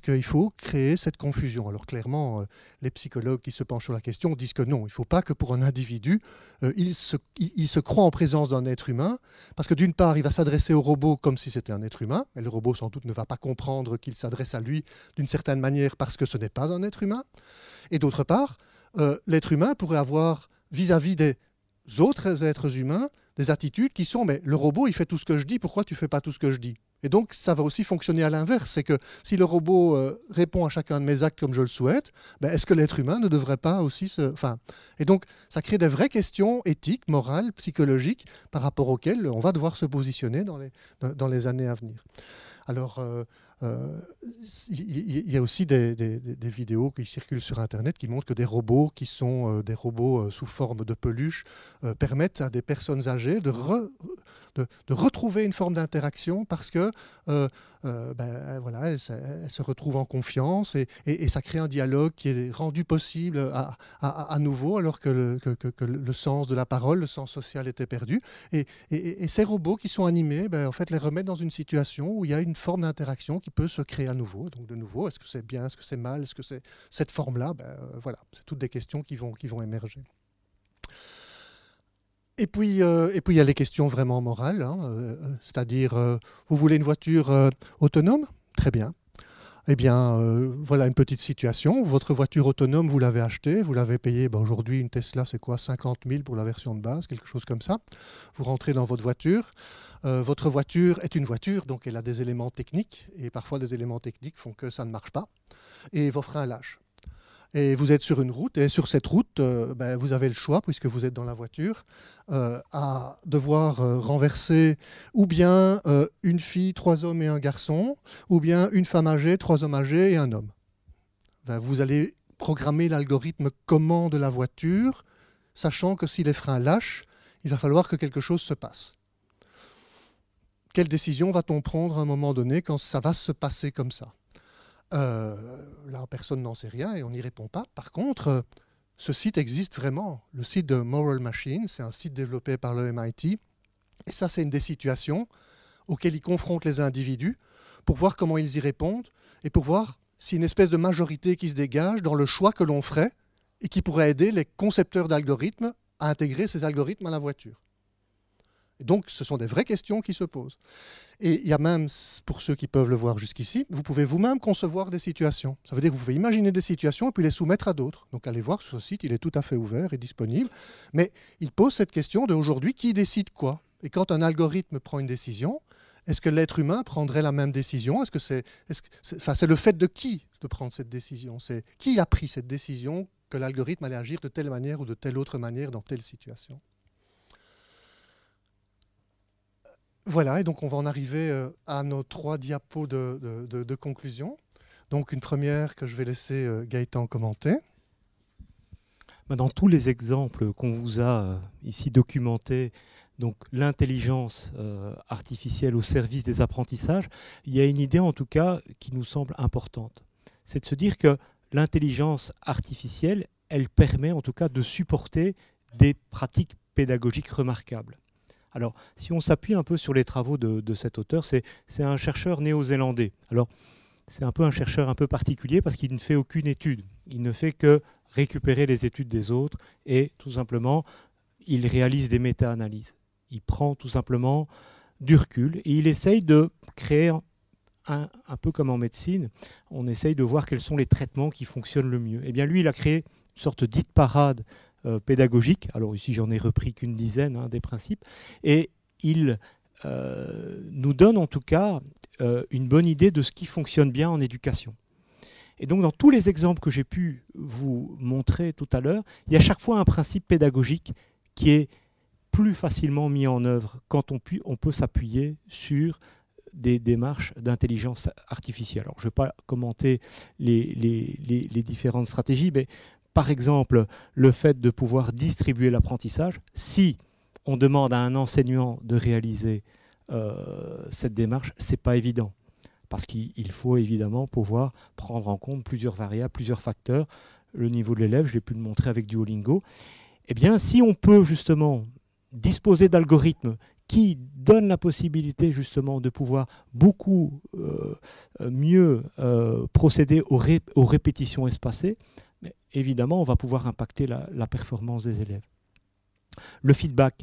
qu'il est faut créer cette confusion Alors clairement, euh, les psychologues qui se penchent sur la question disent que non, il ne faut pas que pour un individu, euh, il se, il, croit en présence d'un être humain, parce que d'une part, il va s'adresser au robot comme si c'était un être humain, et le robot sans doute ne va pas comprendre qu'il s'adresse à lui d'une certaine manière parce que ce n'est pas un être humain, et d'autre part, l'être humain pourrait avoir vis-à-vis des autres êtres humains des attitudes qui sont mais le robot il fait tout ce que je dis, pourquoi tu fais pas tout ce que je dis Et donc ça va aussi fonctionner à l'inverse, c'est que si le robot euh, répond à chacun de mes actes comme je le souhaite, ben, est-ce que l'être humain ne devrait pas aussi se... Enfin, et donc ça crée des vraies questions éthiques, morales, psychologiques, par rapport auxquelles on va devoir se positionner dans les, dans les années à venir. Alors, euh, il euh, y, a aussi des, vidéos qui circulent sur Internet qui montrent que des robots qui sont euh, des robots euh, sous forme de peluche permettent à des personnes âgées de, de, retrouver une forme d'interaction parce que ben, voilà, elles, se retrouvent en confiance et, ça crée un dialogue qui est rendu possible à, à, nouveau alors que le, sens de la parole, le sens social était perdu. Et, ces robots qui sont animés, ben, en fait, les remettent dans une situation où il y a une forme d'interaction qui peut se créer à nouveau. Donc de nouveau, est-ce que c'est bien, est-ce que c'est mal, est-ce que c'est cette forme-là ben, euh, Voilà, c'est toutes des questions qui vont, qui vont émerger. Et puis, euh, et puis il y a les questions vraiment morales, hein, euh, c'est-à-dire, vous voulez une voiture autonome Très bien eh bien, euh, voilà une petite situation. Votre voiture autonome, vous l'avez achetée, vous l'avez payée. Ben, aujourd'hui, une Tesla, c'est quoi 50 000 pour la version de base, quelque chose comme ça. Vous rentrez dans votre voiture. Euh, votre voiture est une voiture, donc elle a des éléments techniques. Et parfois, des éléments techniques font que ça ne marche pas. Et vos freins lâchent. Et vous êtes sur une route, et sur cette route, euh, ben, vous avez le choix, puisque vous êtes dans la voiture, euh, à devoir euh, renverser ou bien une fille, trois hommes et un garçon, ou bien une femme âgée, trois hommes âgés et un homme. Ben, vous allez programmer l'algorithme comment de la voiture, sachant que si les freins lâchent, il va falloir que quelque chose se passe. Quelle décision va-t-on prendre à un moment donné quand ça va se passer comme ça euh, là, personne n'en sait rien et on n'y répond pas. Par contre, euh, ce site existe vraiment. Le site de Moral Machine, c'est un site développé par le MIT. Et ça, c'est une des situations auxquelles ils confrontent les individus pour voir comment ils y répondent et pour voir si une espèce de majorité qui se dégage dans le choix que l'on ferait et qui pourrait aider les concepteurs d'algorithmes à intégrer ces algorithmes à la voiture. Donc, ce sont des vraies questions qui se posent. Et il y a même, pour ceux qui peuvent le voir jusqu'ici, vous pouvez vous-même concevoir des situations. Ça veut dire que vous pouvez imaginer des situations et puis les soumettre à d'autres. Donc, allez voir sur ce site, il est tout à fait ouvert et disponible. Mais il pose cette question d'aujourd'hui, qui décide quoi Et quand un algorithme prend une décision, est-ce que l'être humain prendrait la même décision Est-ce que c'est, c'est le fait de qui de prendre cette décision C'est qui a pris cette décision que l'algorithme allait agir de telle manière ou de telle autre manière dans telle situation Voilà, et donc on va en arriver euh, à nos trois diapos de, conclusion. Donc une première que je vais laisser euh, Gaëtan commenter. Bah, dans tous les exemples qu'on vous a euh, ici documentés, donc l'intelligence artificielle au service des apprentissages, il y a une idée en tout cas qui nous semble importante. C'est de se dire que l'intelligence artificielle, elle permet en tout cas de supporter des pratiques pédagogiques remarquables. Alors, si on s'appuie un peu sur les travaux de, cet auteur, c'est un chercheur néo-zélandais. Alors, c'est un peu un chercheur un peu particulier parce qu'il ne fait aucune étude. Il ne fait que récupérer les études des autres et tout simplement, il réalise des méta-analyses. Il prend tout simplement du recul et il essaye de créer un, peu comme en médecine, on essaye de voir quels sont les traitements qui fonctionnent le mieux. Eh bien lui, il a créé une sorte dite parade euh, Alors ici, j'en ai repris qu'une dizaine hein, des principes. Et il euh, nous donne en tout cas euh, une bonne idée de ce qui fonctionne bien en éducation. Et donc dans tous les exemples que j'ai pu vous montrer tout à l'heure, il y a chaque fois un principe pédagogique qui est plus facilement mis en œuvre quand on, peut s'appuyer sur des démarches d'intelligence artificielle. Alors, je ne vais pas commenter les, les, différentes stratégies, mais par exemple le fait de pouvoir distribuer l'apprentissage. Si on demande à un enseignant de réaliser euh, cette démarche, n'est pas évident. Parce qu'il faut évidemment pouvoir prendre en compte plusieurs variables, plusieurs facteurs. Le niveau de l'élève, je l'ai pu le montrer avec Duolingo. Eh bien, si on peut justement disposer d'algorithmes qui donnent la possibilité justement de pouvoir beaucoup euh, mieux euh, procéder aux répétitions espacées, évidemment, on va pouvoir impacter la, performance des élèves. Le feedback.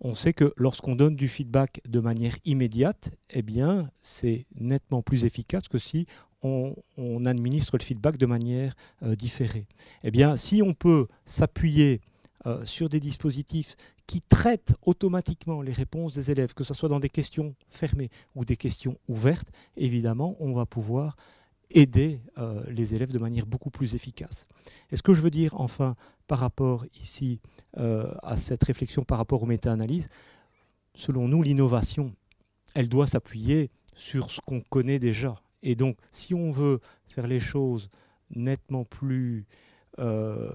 On sait que lorsqu'on donne du feedback de manière immédiate, eh bien, c'est nettement plus efficace que si on, administre le feedback de manière euh, différée. Eh bien, si on peut s'appuyer euh, sur des dispositifs qui traitent automatiquement les réponses des élèves, que ce soit dans des questions fermées ou des questions ouvertes, évidemment, on va pouvoir aider euh, les élèves de manière beaucoup plus efficace. Et ce que je veux dire enfin par rapport ici euh, à cette réflexion par rapport aux méta-analyses, selon nous, l'innovation, elle doit s'appuyer sur ce qu'on connaît déjà. Et donc, si on veut faire les choses nettement plus, euh,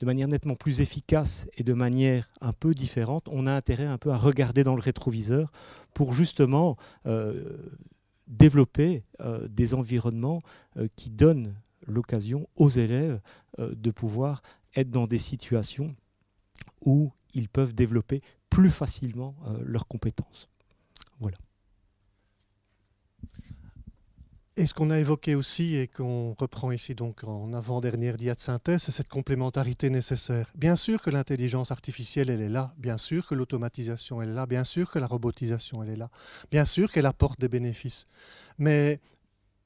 de manière nettement plus efficace et de manière un peu différente, on a intérêt un peu à regarder dans le rétroviseur pour justement développer euh, des environnements euh, qui donnent l'occasion aux élèves euh, de pouvoir être dans des situations où ils peuvent développer plus facilement leurs compétences. Voilà. Et ce qu'on a évoqué aussi et qu'on reprend ici donc en avant-dernière dia synthèse, c'est cette complémentarité nécessaire. Bien sûr que l'intelligence artificielle, elle est là. Bien sûr que l'automatisation, elle est là. Bien sûr que la robotisation, elle est là. Bien sûr qu'elle apporte des bénéfices. Mais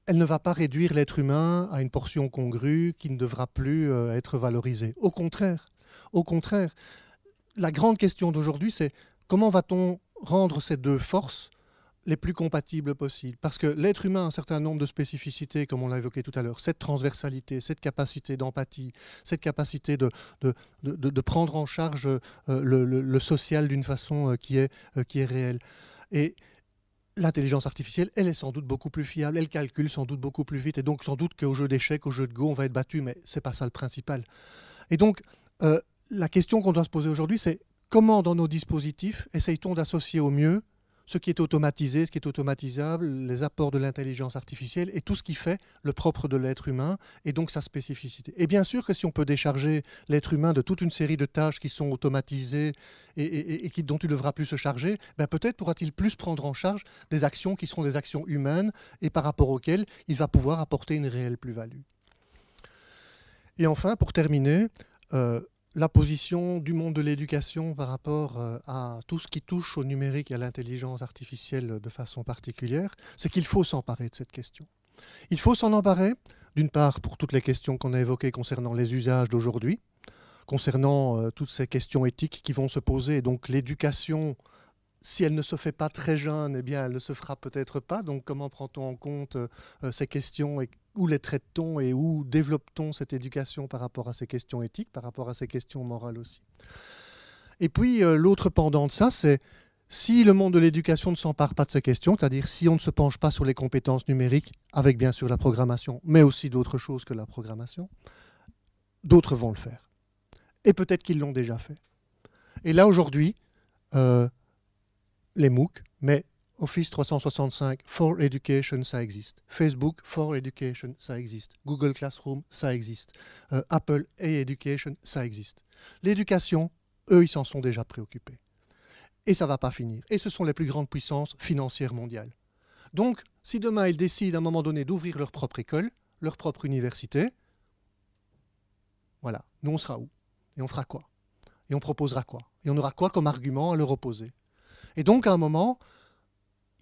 elle ne va pas réduire l'être humain à une portion congrue qui ne devra plus euh, être valorisée. Au contraire, au contraire, la grande question d'aujourd'hui, c'est comment va-t-on rendre ces deux forces les plus compatibles possibles. Parce que l'être humain a un certain nombre de spécificités, comme on l'a évoqué tout à l'heure, cette transversalité, cette capacité d'empathie, cette capacité de, de, prendre en charge euh, le, social d'une façon euh, qui est, euh, qui est réelle. Et l'intelligence artificielle, elle est sans doute beaucoup plus fiable, elle calcule sans doute beaucoup plus vite, et donc sans doute qu'au jeu d'échecs, au jeu de go, on va être battu, mais c'est pas ça le principal. Et donc, la question qu'on doit se poser aujourd'hui, c'est comment dans nos dispositifs essaye-t-on d'associer au mieux ce qui est automatisé, ce qui est automatisable, les apports de l'intelligence artificielle et tout ce qui fait le propre de l'être humain et donc sa spécificité. Et bien sûr que si on peut décharger l'être humain de toute une série de tâches qui sont automatisées et, dont il ne devra plus se charger, ben peut-être pourra-t-il plus prendre en charge des actions qui seront des actions humaines et par rapport auxquelles il va pouvoir apporter une réelle plus-value. Et enfin, pour terminer, euh, la position du monde de l'éducation par rapport euh, à tout ce qui touche au numérique et à l'intelligence artificielle de façon particulière, c'est qu'il faut s'emparer de cette question. Il faut s'en emparer, d'une part pour toutes les questions qu'on a évoquées concernant les usages d'aujourd'hui, concernant euh, toutes ces questions éthiques qui vont se poser, donc l'éducation si elle ne se fait pas très jeune, eh bien, elle ne se fera peut-être pas. Donc, comment prend-on en compte euh, ces questions et où les traite-t-on et où développe-t-on cette éducation par rapport à ces questions éthiques, par rapport à ces questions morales aussi Et puis euh, l'autre pendant de ça, c'est si le monde de l'éducation ne s'empare pas de ces questions, c'est-à-dire si on ne se penche pas sur les compétences numériques, avec bien sûr la programmation, mais aussi d'autres choses que la programmation, d'autres vont le faire. Et peut-être qu'ils l'ont déjà fait. Et là, aujourd'hui, euh, les MOOC, mais Office 365 for Education, ça existe. Facebook for Education, ça existe. Google Classroom, ça existe. Euh, Apple et Education, ça existe. L'éducation, eux, ils s'en sont déjà préoccupés. Et ça ne va pas finir. Et ce sont les plus grandes puissances financières mondiales. Donc, si demain ils décident à un moment donné d'ouvrir leur propre école, leur propre université, voilà, nous on sera où Et on fera quoi Et on proposera quoi Et on aura quoi comme argument à leur opposer Et donc, à un moment,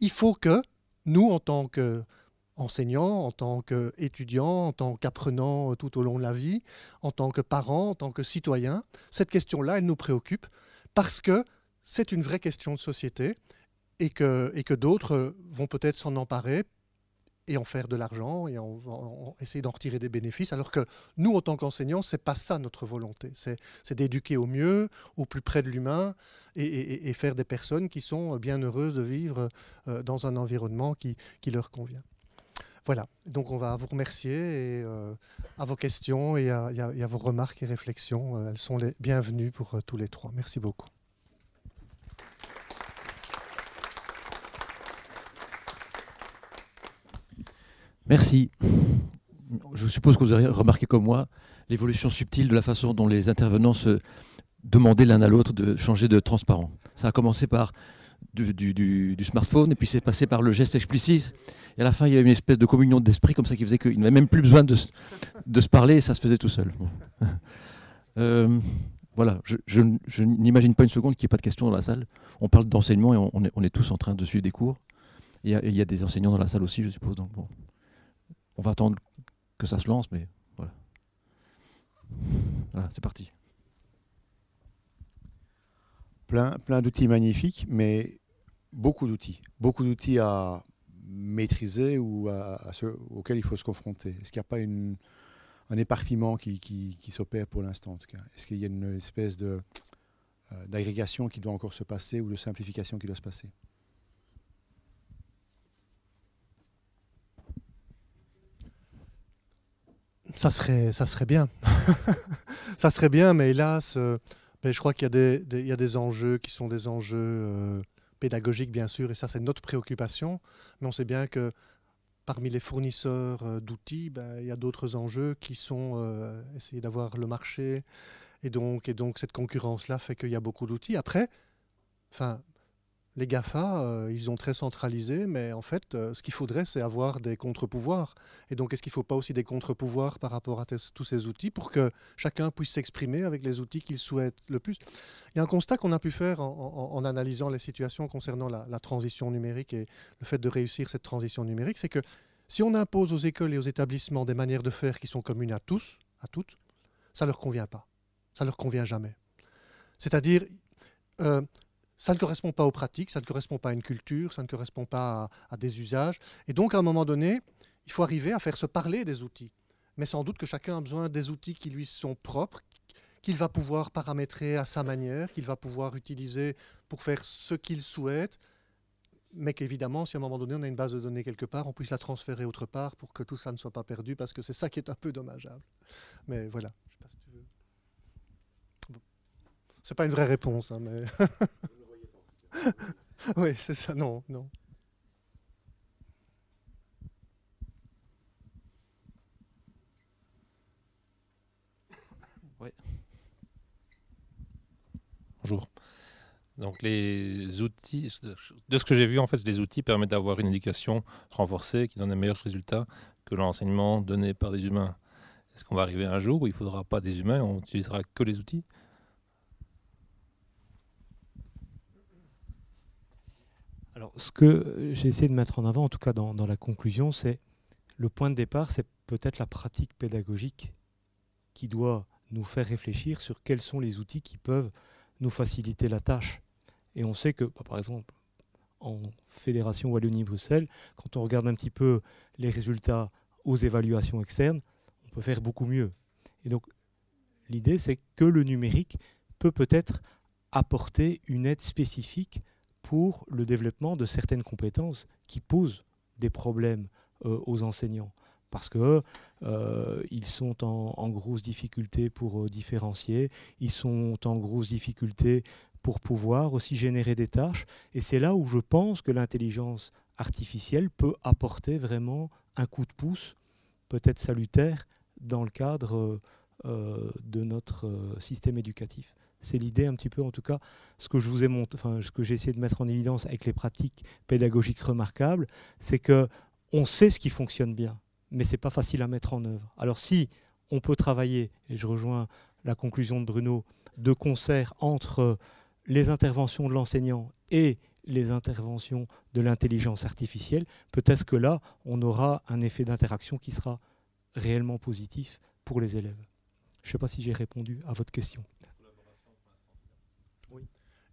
il faut que nous, en tant qu'enseignants, en tant qu'étudiants, en tant qu'apprenants euh, tout au long de la vie, en tant que parents, en tant que citoyens, cette question-là, elle nous préoccupe parce que c'est une vraie question de société et que, et que d'autres euh, vont peut-être s'en emparer et en faire de l'argent et en, essayer d'en retirer des bénéfices. Alors que nous, en tant qu'enseignants, c'est pas ça notre volonté. C'est d'éduquer au mieux, au plus près de l'humain et, faire des personnes qui sont bien heureuses de vivre euh, dans un environnement qui, leur convient. Voilà, donc on va vous remercier et, euh, à vos questions et à, et à, vos remarques et réflexions. Euh, elles sont les bienvenues pour tous les trois. Merci beaucoup. Merci. Je suppose que vous avez remarqué comme moi l'évolution subtile de la façon dont les intervenants se demandaient l'un à l'autre de changer de transparent. Ça a commencé par du, smartphone, et puis c'est passé par le geste explicite. Et à la fin, il y a une espèce de communion d'esprit comme ça qui faisait qu'il n'avait même plus besoin de, se parler, et ça se faisait tout seul. Euh, voilà, je, n'imagine pas une seconde qu'il n'y ait pas de questions dans la salle. On parle d'enseignement et on, est, tous en train de suivre des cours. Il y, a, il y a des enseignants dans la salle aussi, je suppose on va attendre que ça se lance, mais voilà. Voilà, c'est parti. Plein, plein d'outils magnifiques, mais beaucoup d'outils. Beaucoup d'outils à maîtriser ou à, auxquels il faut se confronter. Est-ce qu'il n'y a pas un éparpillement qui, s'opère pour l'instant en tout cas Est-ce qu'il y a une espèce euh, d'agrégation qui doit encore se passer ou de simplification qui doit se passer ça serait, ça serait bien. ça serait bien, mais hélas, euh, je crois qu'il y, a des, enjeux qui sont des enjeux euh, pédagogiques, bien sûr, et ça, c'est notre préoccupation. Mais on sait bien que parmi les fournisseurs euh, d'outils, ben, il y a d'autres enjeux qui sont essayer d'avoir le marché. Et donc, et donc cette concurrence-là fait qu'il y a beaucoup d'outils. Après, enfin, les GAFA, euh, ils ont très centralisé, mais en fait, euh, ce qu'il faudrait, c'est avoir des contre-pouvoirs. Et donc, est-ce qu'il ne faut pas aussi des contre-pouvoirs par rapport à tous ces outils pour que chacun puisse s'exprimer avec les outils qu'il souhaite le plus Il y a un constat qu'on a pu faire en, analysant les situations concernant la, transition numérique et le fait de réussir cette transition numérique, c'est que si on impose aux écoles et aux établissements des manières de faire qui sont communes à tous, à toutes, ça ne leur convient pas. Ça ne leur convient jamais. C'est-à-dire, euh, ça ne correspond pas aux pratiques, ça ne correspond pas à une culture, ça ne correspond pas à, des usages. Et donc, à un moment donné, il faut arriver à faire se parler des outils. Mais sans doute que chacun a besoin des outils qui lui sont propres, qu'il va pouvoir paramétrer à sa manière, qu'il va pouvoir utiliser pour faire ce qu'il souhaite. Mais qu'évidemment, si à un moment donné, on a une base de données quelque part, on puisse la transférer autre part pour que tout ça ne soit pas perdu, parce que c'est ça qui est un peu dommageable. Mais voilà. Je sais pas si tu veux. C'est pas une vraie réponse, hein, mais. oui, c'est ça, non, non. Oui. Bonjour. Donc les outils, de ce que j'ai vu, en fait, les outils permettent d'avoir une éducation renforcée qui donne un meilleurs résultats que l'enseignement donné par des humains. Est-ce qu'on va arriver un jour où il ne faudra pas des humains, on utilisera que les outils Alors, ce que j'ai essayé de mettre en avant, en tout cas dans, la conclusion, c'est le point de départ, c'est peut-être la pratique pédagogique qui doit nous faire réfléchir sur quels sont les outils qui peuvent nous faciliter la tâche. Et on sait que, bah, par exemple, en Fédération Wallonie-Bruxelles, quand on regarde un petit peu les résultats aux évaluations externes, on peut faire beaucoup mieux. Et donc, l'idée, c'est que le numérique peut peut-être apporter une aide spécifique pour le développement de certaines compétences qui posent des problèmes euh, aux enseignants parce qu'ils euh, sont en, grosse difficulté pour euh, différencier, ils sont en grosse difficulté pour pouvoir aussi générer des tâches. Et c'est là où je pense que l'intelligence artificielle peut apporter vraiment un coup de pouce, peut-être salutaire, dans le cadre de notre système éducatif. C'est l'idée un petit peu, en tout cas, ce que je vous ai montré, ce que j'ai essayé de mettre en évidence avec les pratiques pédagogiques remarquables, c'est que on sait ce qui fonctionne bien, mais c'est pas facile à mettre en œuvre. Alors si on peut travailler, et je rejoins la conclusion de Bruno, de concert entre les interventions de l'enseignant et les interventions de l'intelligence artificielle, peut-être que là, on aura un effet d'interaction qui sera réellement positif pour les élèves. Je ne sais pas si j'ai répondu à votre question.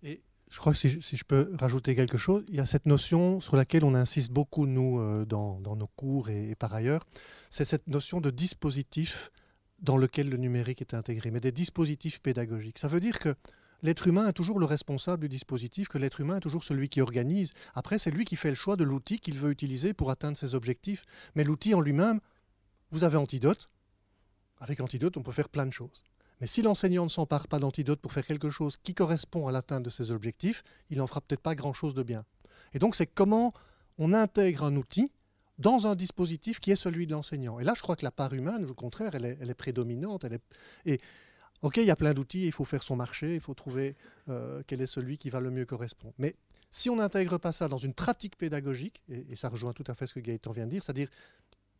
Et je crois que si je, peux rajouter quelque chose, il y a cette notion sur laquelle on insiste beaucoup, nous, euh, dans, nos cours et par ailleurs, c'est cette notion de dispositif dans lequel le numérique est intégré, mais des dispositifs pédagogiques. Ça veut dire que l'être humain est toujours le responsable du dispositif, que l'être humain est toujours celui qui organise. Après, c'est lui qui fait le choix de l'outil qu'il veut utiliser pour atteindre ses objectifs. Mais l'outil en lui-même, vous avez Antidote. Avec Antidote, on peut faire plein de choses. Mais si l'enseignant ne s'empare pas d'antidote pour faire quelque chose qui correspond à l'atteinte de ses objectifs, il n'en fera peut-être pas grand-chose de bien. Et donc c'est comment on intègre un outil dans un dispositif qui est celui de l'enseignant. Et là, je crois que la part humaine, au contraire, elle est, prédominante. Et OK, il y a plein d'outils, il faut faire son marché, il faut trouver euh, quel est celui qui va le mieux correspondre. Mais si on n'intègre pas ça dans une pratique pédagogique, et, et, ça rejoint tout à fait ce que Gaëtan vient de dire, c'est-à-dire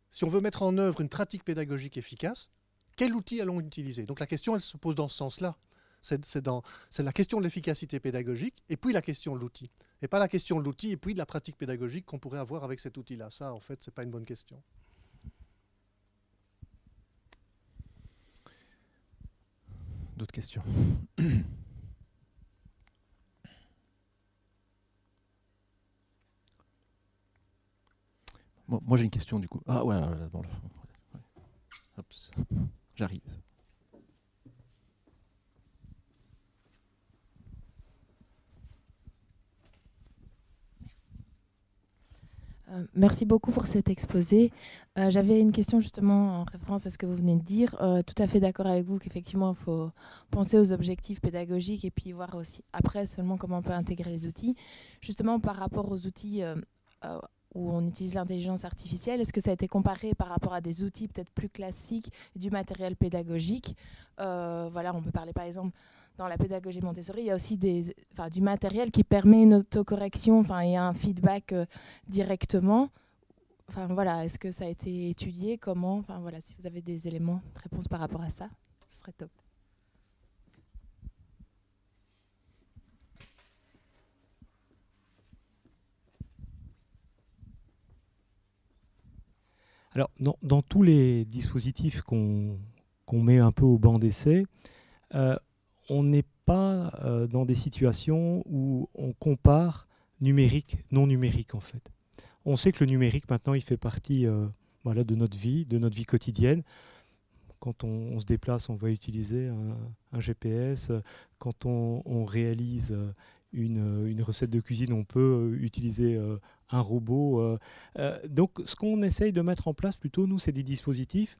si on veut mettre en œuvre une pratique pédagogique efficace, quel outil allons nous utiliser Donc la question, elle se pose dans ce sens-là. C'est la question de l'efficacité pédagogique et puis la question de l'outil. Et pas la question de l'outil et puis de la pratique pédagogique qu'on pourrait avoir avec cet outil-là. Ça, en fait, ce n'est pas une bonne question. D'autres questions Moi, j'ai une question du coup. Ah ouais, là, dans le fond. J'arrive. Euh, merci beaucoup pour cet exposé. Euh, j'avais une question justement en référence à ce que vous venez de dire. Euh, tout à fait d'accord avec vous qu'effectivement, il faut penser aux objectifs pédagogiques et puis voir aussi après seulement comment on peut intégrer les outils. Justement, par rapport aux outils où on utilise l'intelligence artificielle Est-ce que ça a été comparé par rapport à des outils peut-être plus classiques, du matériel pédagogique euh, Voilà, on peut parler par exemple dans la pédagogie Montessori, il y a aussi des, enfin, du matériel qui permet une autocorrection, enfin, il y a un feedback euh, directement. Enfin voilà, est-ce que ça a été étudié Comment Enfin voilà, si vous avez des éléments de réponse par rapport à ça, ce serait top. Alors, dans, tous les dispositifs qu'on met un peu au banc d'essai, euh, on n'est pas euh, dans des situations où on compare numérique, non numérique en fait. On sait que le numérique maintenant, il fait partie euh, voilà, de notre vie, de notre vie quotidienne. Quand on, se déplace, on va utiliser un, GPS. Quand on, réalise une, une, recette de cuisine, on peut utiliser un robot. Euh, euh, donc ce qu'on essaye de mettre en place plutôt, nous, c'est des dispositifs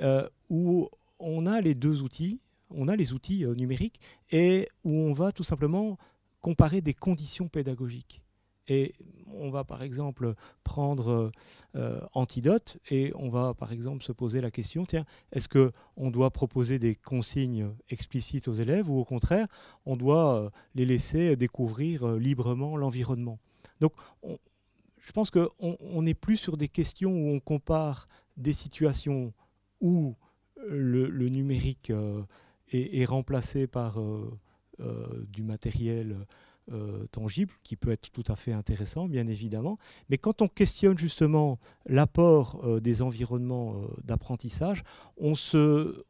euh, où on a les deux outils, on a les outils numériques, et où on va tout simplement comparer des conditions pédagogiques. Et on va par exemple prendre Antidote et on va par exemple se poser la question, tiens, est-ce qu'on doit proposer des consignes explicites aux élèves ou au contraire, on doit les laisser découvrir librement l'environnement Donc on, je pense qu'on n'est plus sur des questions où on compare des situations où euh, le, numérique euh, est, remplacé par euh, du matériel tangible, qui peut être tout à fait intéressant, bien évidemment. Mais quand on questionne justement l'apport des environnements d'apprentissage, on se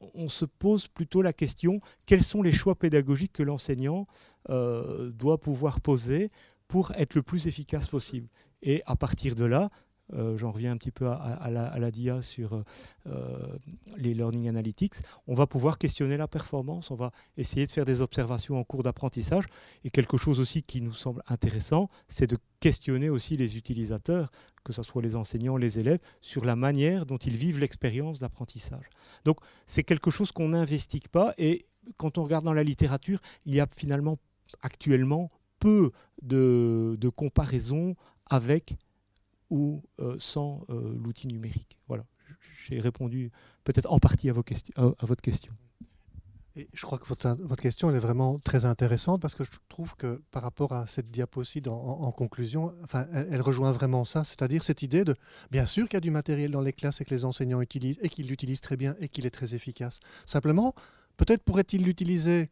pose plutôt la question quels sont les choix pédagogiques que l'enseignant doit pouvoir poser pour être le plus efficace possible. Et à partir de là, euh, j'en reviens un petit peu à, la, DIA sur euh, les learning analytics, on va pouvoir questionner la performance, on va essayer de faire des observations en cours d'apprentissage. Et quelque chose aussi qui nous semble intéressant, c'est de questionner aussi les utilisateurs, que ce soit les enseignants, les élèves, sur la manière dont ils vivent l'expérience d'apprentissage. Donc c'est quelque chose qu'on n'investit pas et quand on regarde dans la littérature, il y a finalement actuellement peu de, de comparaisons avec ou euh, sans euh, l'outil numérique. Voilà, j'ai répondu peut-être en partie à, vos à votre question. Et je crois que votre, question elle est vraiment très intéressante parce que je trouve que par rapport à cette diapositive en, en, conclusion, enfin, elle, elle, rejoint vraiment ça, c'est-à-dire cette idée de bien sûr qu'il y a du matériel dans les classes et que les enseignants utilisent et qu'ils l'utilisent très bien et qu'il est très efficace. Simplement, peut-être pourraient-ils l'utiliser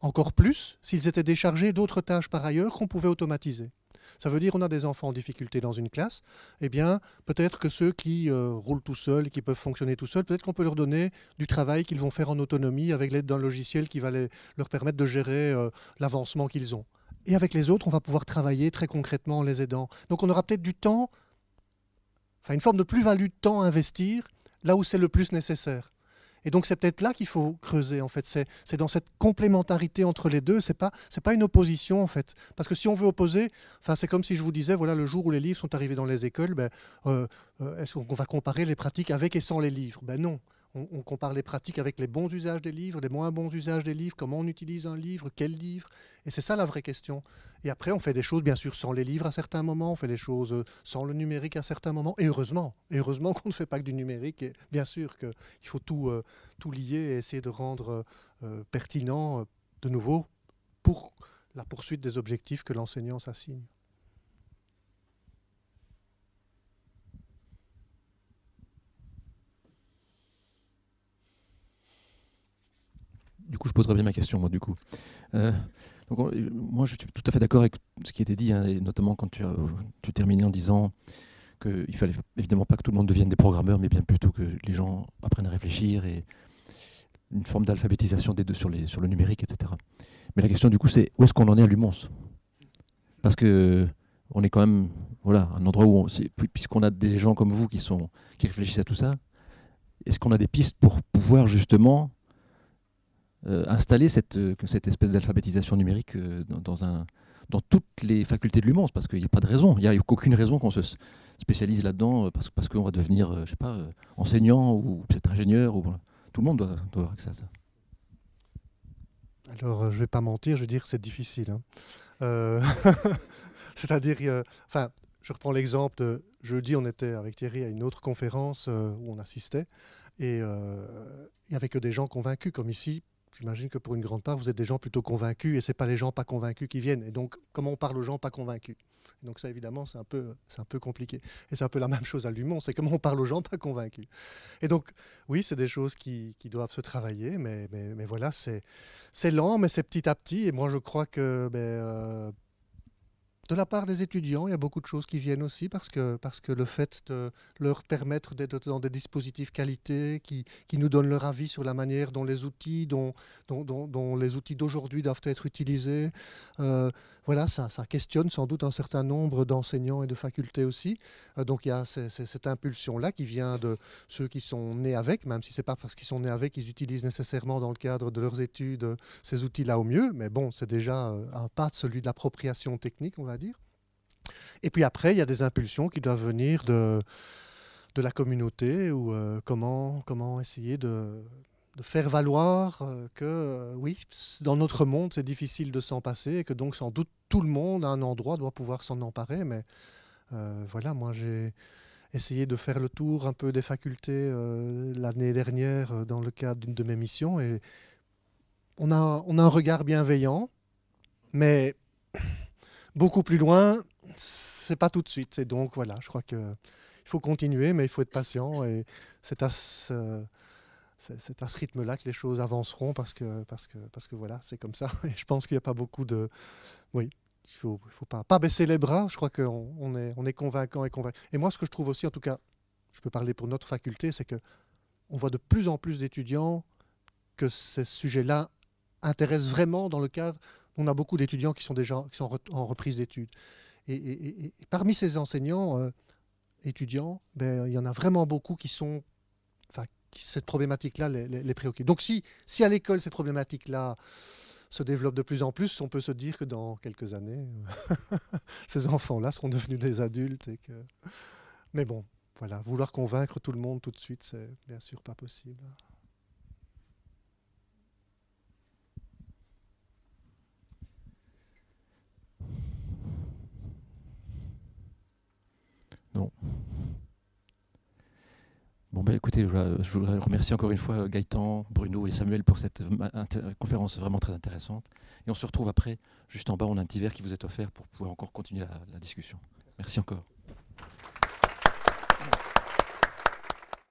encore plus s'ils étaient déchargés d'autres tâches par ailleurs qu'on pouvait automatiser. Ça veut dire qu'on a des enfants en difficulté dans une classe. Eh bien, peut-être que ceux qui euh, roulent tout seuls, qui peuvent fonctionner tout seuls, peut-être qu'on peut leur donner du travail qu'ils vont faire en autonomie avec l'aide d'un logiciel qui va leur permettre de gérer euh, l'avancement qu'ils ont. Et avec les autres, on va pouvoir travailler très concrètement en les aidant. Donc on aura peut-être du temps, enfin une forme de plus-value de temps à investir là où c'est le plus nécessaire. Et donc c'est peut-être là qu'il faut creuser en fait. C'est dans cette complémentarité entre les deux. C'est pas c'est pas une opposition en fait. Parce que si on veut opposer, enfin c'est comme si je vous disais voilà le jour où les livres sont arrivés dans les écoles, ben, euh, euh, est-ce qu'on va comparer les pratiques avec et sans les livres Ben non on, compare les pratiques avec les bons usages des livres, les moins bons usages des livres, comment on utilise un livre, quel livre. Et c'est ça la vraie question. Et après, on fait des choses, bien sûr, sans les livres à certains moments, on fait des choses euh, sans le numérique à certains moments. Et heureusement, heureusement qu'on ne fait pas que du numérique. Et bien sûr qu'il faut tout, euh, tout lier et essayer de rendre euh, pertinent, de nouveau, pour la poursuite des objectifs que l'enseignant s'assigne. du coup, je poserai bien ma question, moi, du coup. Euh, donc, euh, moi, je suis tout à fait d'accord avec ce qui a été dit, hein, notamment quand tu, euh, tu terminais en disant qu'il ne fallait évidemment pas que tout le monde devienne des programmeurs, mais bien plutôt que les gens apprennent à réfléchir et une forme d'alphabétisation des deux sur, les, sur le numérique, etc. Mais la question, du coup, c'est où est-ce qu'on en est à l'UMONS Parce que on est quand même voilà, un endroit où, puisqu'on a des gens comme vous qui, sont, qui réfléchissent à tout ça, est-ce qu'on a des pistes pour pouvoir justement euh, installer cette, euh, cette espèce d'alphabétisation numérique euh, dans, un, dans toutes les facultés de l'humance, parce qu'il n'y a pas de raison, il n'y a aucune raison qu'on se spécialise là-dedans parce, parce qu'on va devenir, je sais pas, enseignant ou peut-être ingénieur. Ou, tout le monde doit, avoir accès à ça. Alors, je ne vais pas mentir, je vais dire que c'est difficile. Hein. C'est-à-dire, enfin, je reprends l'exemple de jeudi, on était avec Thierry à une autre conférence où on assistait, et il n'y avait que des gens convaincus, comme ici, j'imagine que pour une grande part, vous êtes des gens plutôt convaincus et ce n'est pas les gens pas convaincus qui viennent. Et donc, comment on parle aux gens pas convaincus Donc, ça, évidemment, c'est un, peu, un peu compliqué. Et c'est un peu la même chose à l'humour, c'est comment on parle aux gens pas convaincus. Et donc, oui, c'est des choses qui, doivent se travailler, mais, voilà, c'est lent, mais c'est petit à petit. Et moi, je crois que. Ben, euh, de la part des étudiants, il y a beaucoup de choses qui viennent aussi parce que, parce que le fait de leur permettre d'être dans des dispositifs qualité qui, nous donnent leur avis sur la manière dont les outils, dont, dont, les outils d'aujourd'hui doivent être utilisés, euh, voilà, ça, ça questionne sans doute un certain nombre d'enseignants et de facultés aussi. Euh, donc il y a cette impulsion-là qui vient de ceux qui sont nés avec, même si ce n'est pas parce qu'ils sont nés avec qu'ils utilisent nécessairement dans le cadre de leurs études ces outils-là au mieux, mais bon, c'est déjà euh, un pas de celui de l'appropriation technique, on va dire. Et puis après, il y a des impulsions qui doivent venir de, de la communauté ou euh, comment, comment essayer de, de faire valoir euh, que euh, oui, dans notre monde, c'est difficile de s'en passer et que donc sans doute tout le monde à un endroit doit pouvoir s'en emparer. Mais voilà, moi j'ai essayé de faire le tour un peu des facultés l'année dernière dans le cadre d'une de mes missions et on a, on a un regard bienveillant, mais beaucoup plus loin, c'est pas tout de suite. Et donc voilà, je crois qu'il faut continuer, mais il faut être patient. Et c'est à ce, rythme-là que les choses avanceront parce que, parce que, parce que voilà, c'est comme ça. Et je pense qu'il n'y a pas beaucoup de. Oui, il ne faut, pas, baisser les bras. Je crois qu'on on est, on convaincant et convaincant. Et moi, ce que je trouve aussi, en tout cas, je peux parler pour notre faculté, c'est que on voit de plus en plus d'étudiants que ces sujets-là intéressent vraiment dans le cadre on a beaucoup d'étudiants qui sont déjà qui sont en reprise d'études. Et, parmi ces enseignants euh, étudiants, ben, il y en a vraiment beaucoup qui sont, enfin, cette problématique-là les, préoccupe. Donc si, à l'école cette problématique-là se développe de plus en plus, on peut se dire que dans quelques années, ces enfants-là seront devenus des adultes. Et que... Mais bon, voilà, vouloir convaincre tout le monde tout de suite, c'est bien sûr pas possible. Non. Bon, bah, écoutez, je voudrais remercier encore une fois euh, Gaëtan, Bruno et Samuel pour cette conférence vraiment très intéressante. Et on se retrouve après, juste en bas, on a un petit verre qui vous est offert pour pouvoir encore continuer la, la discussion. Merci encore.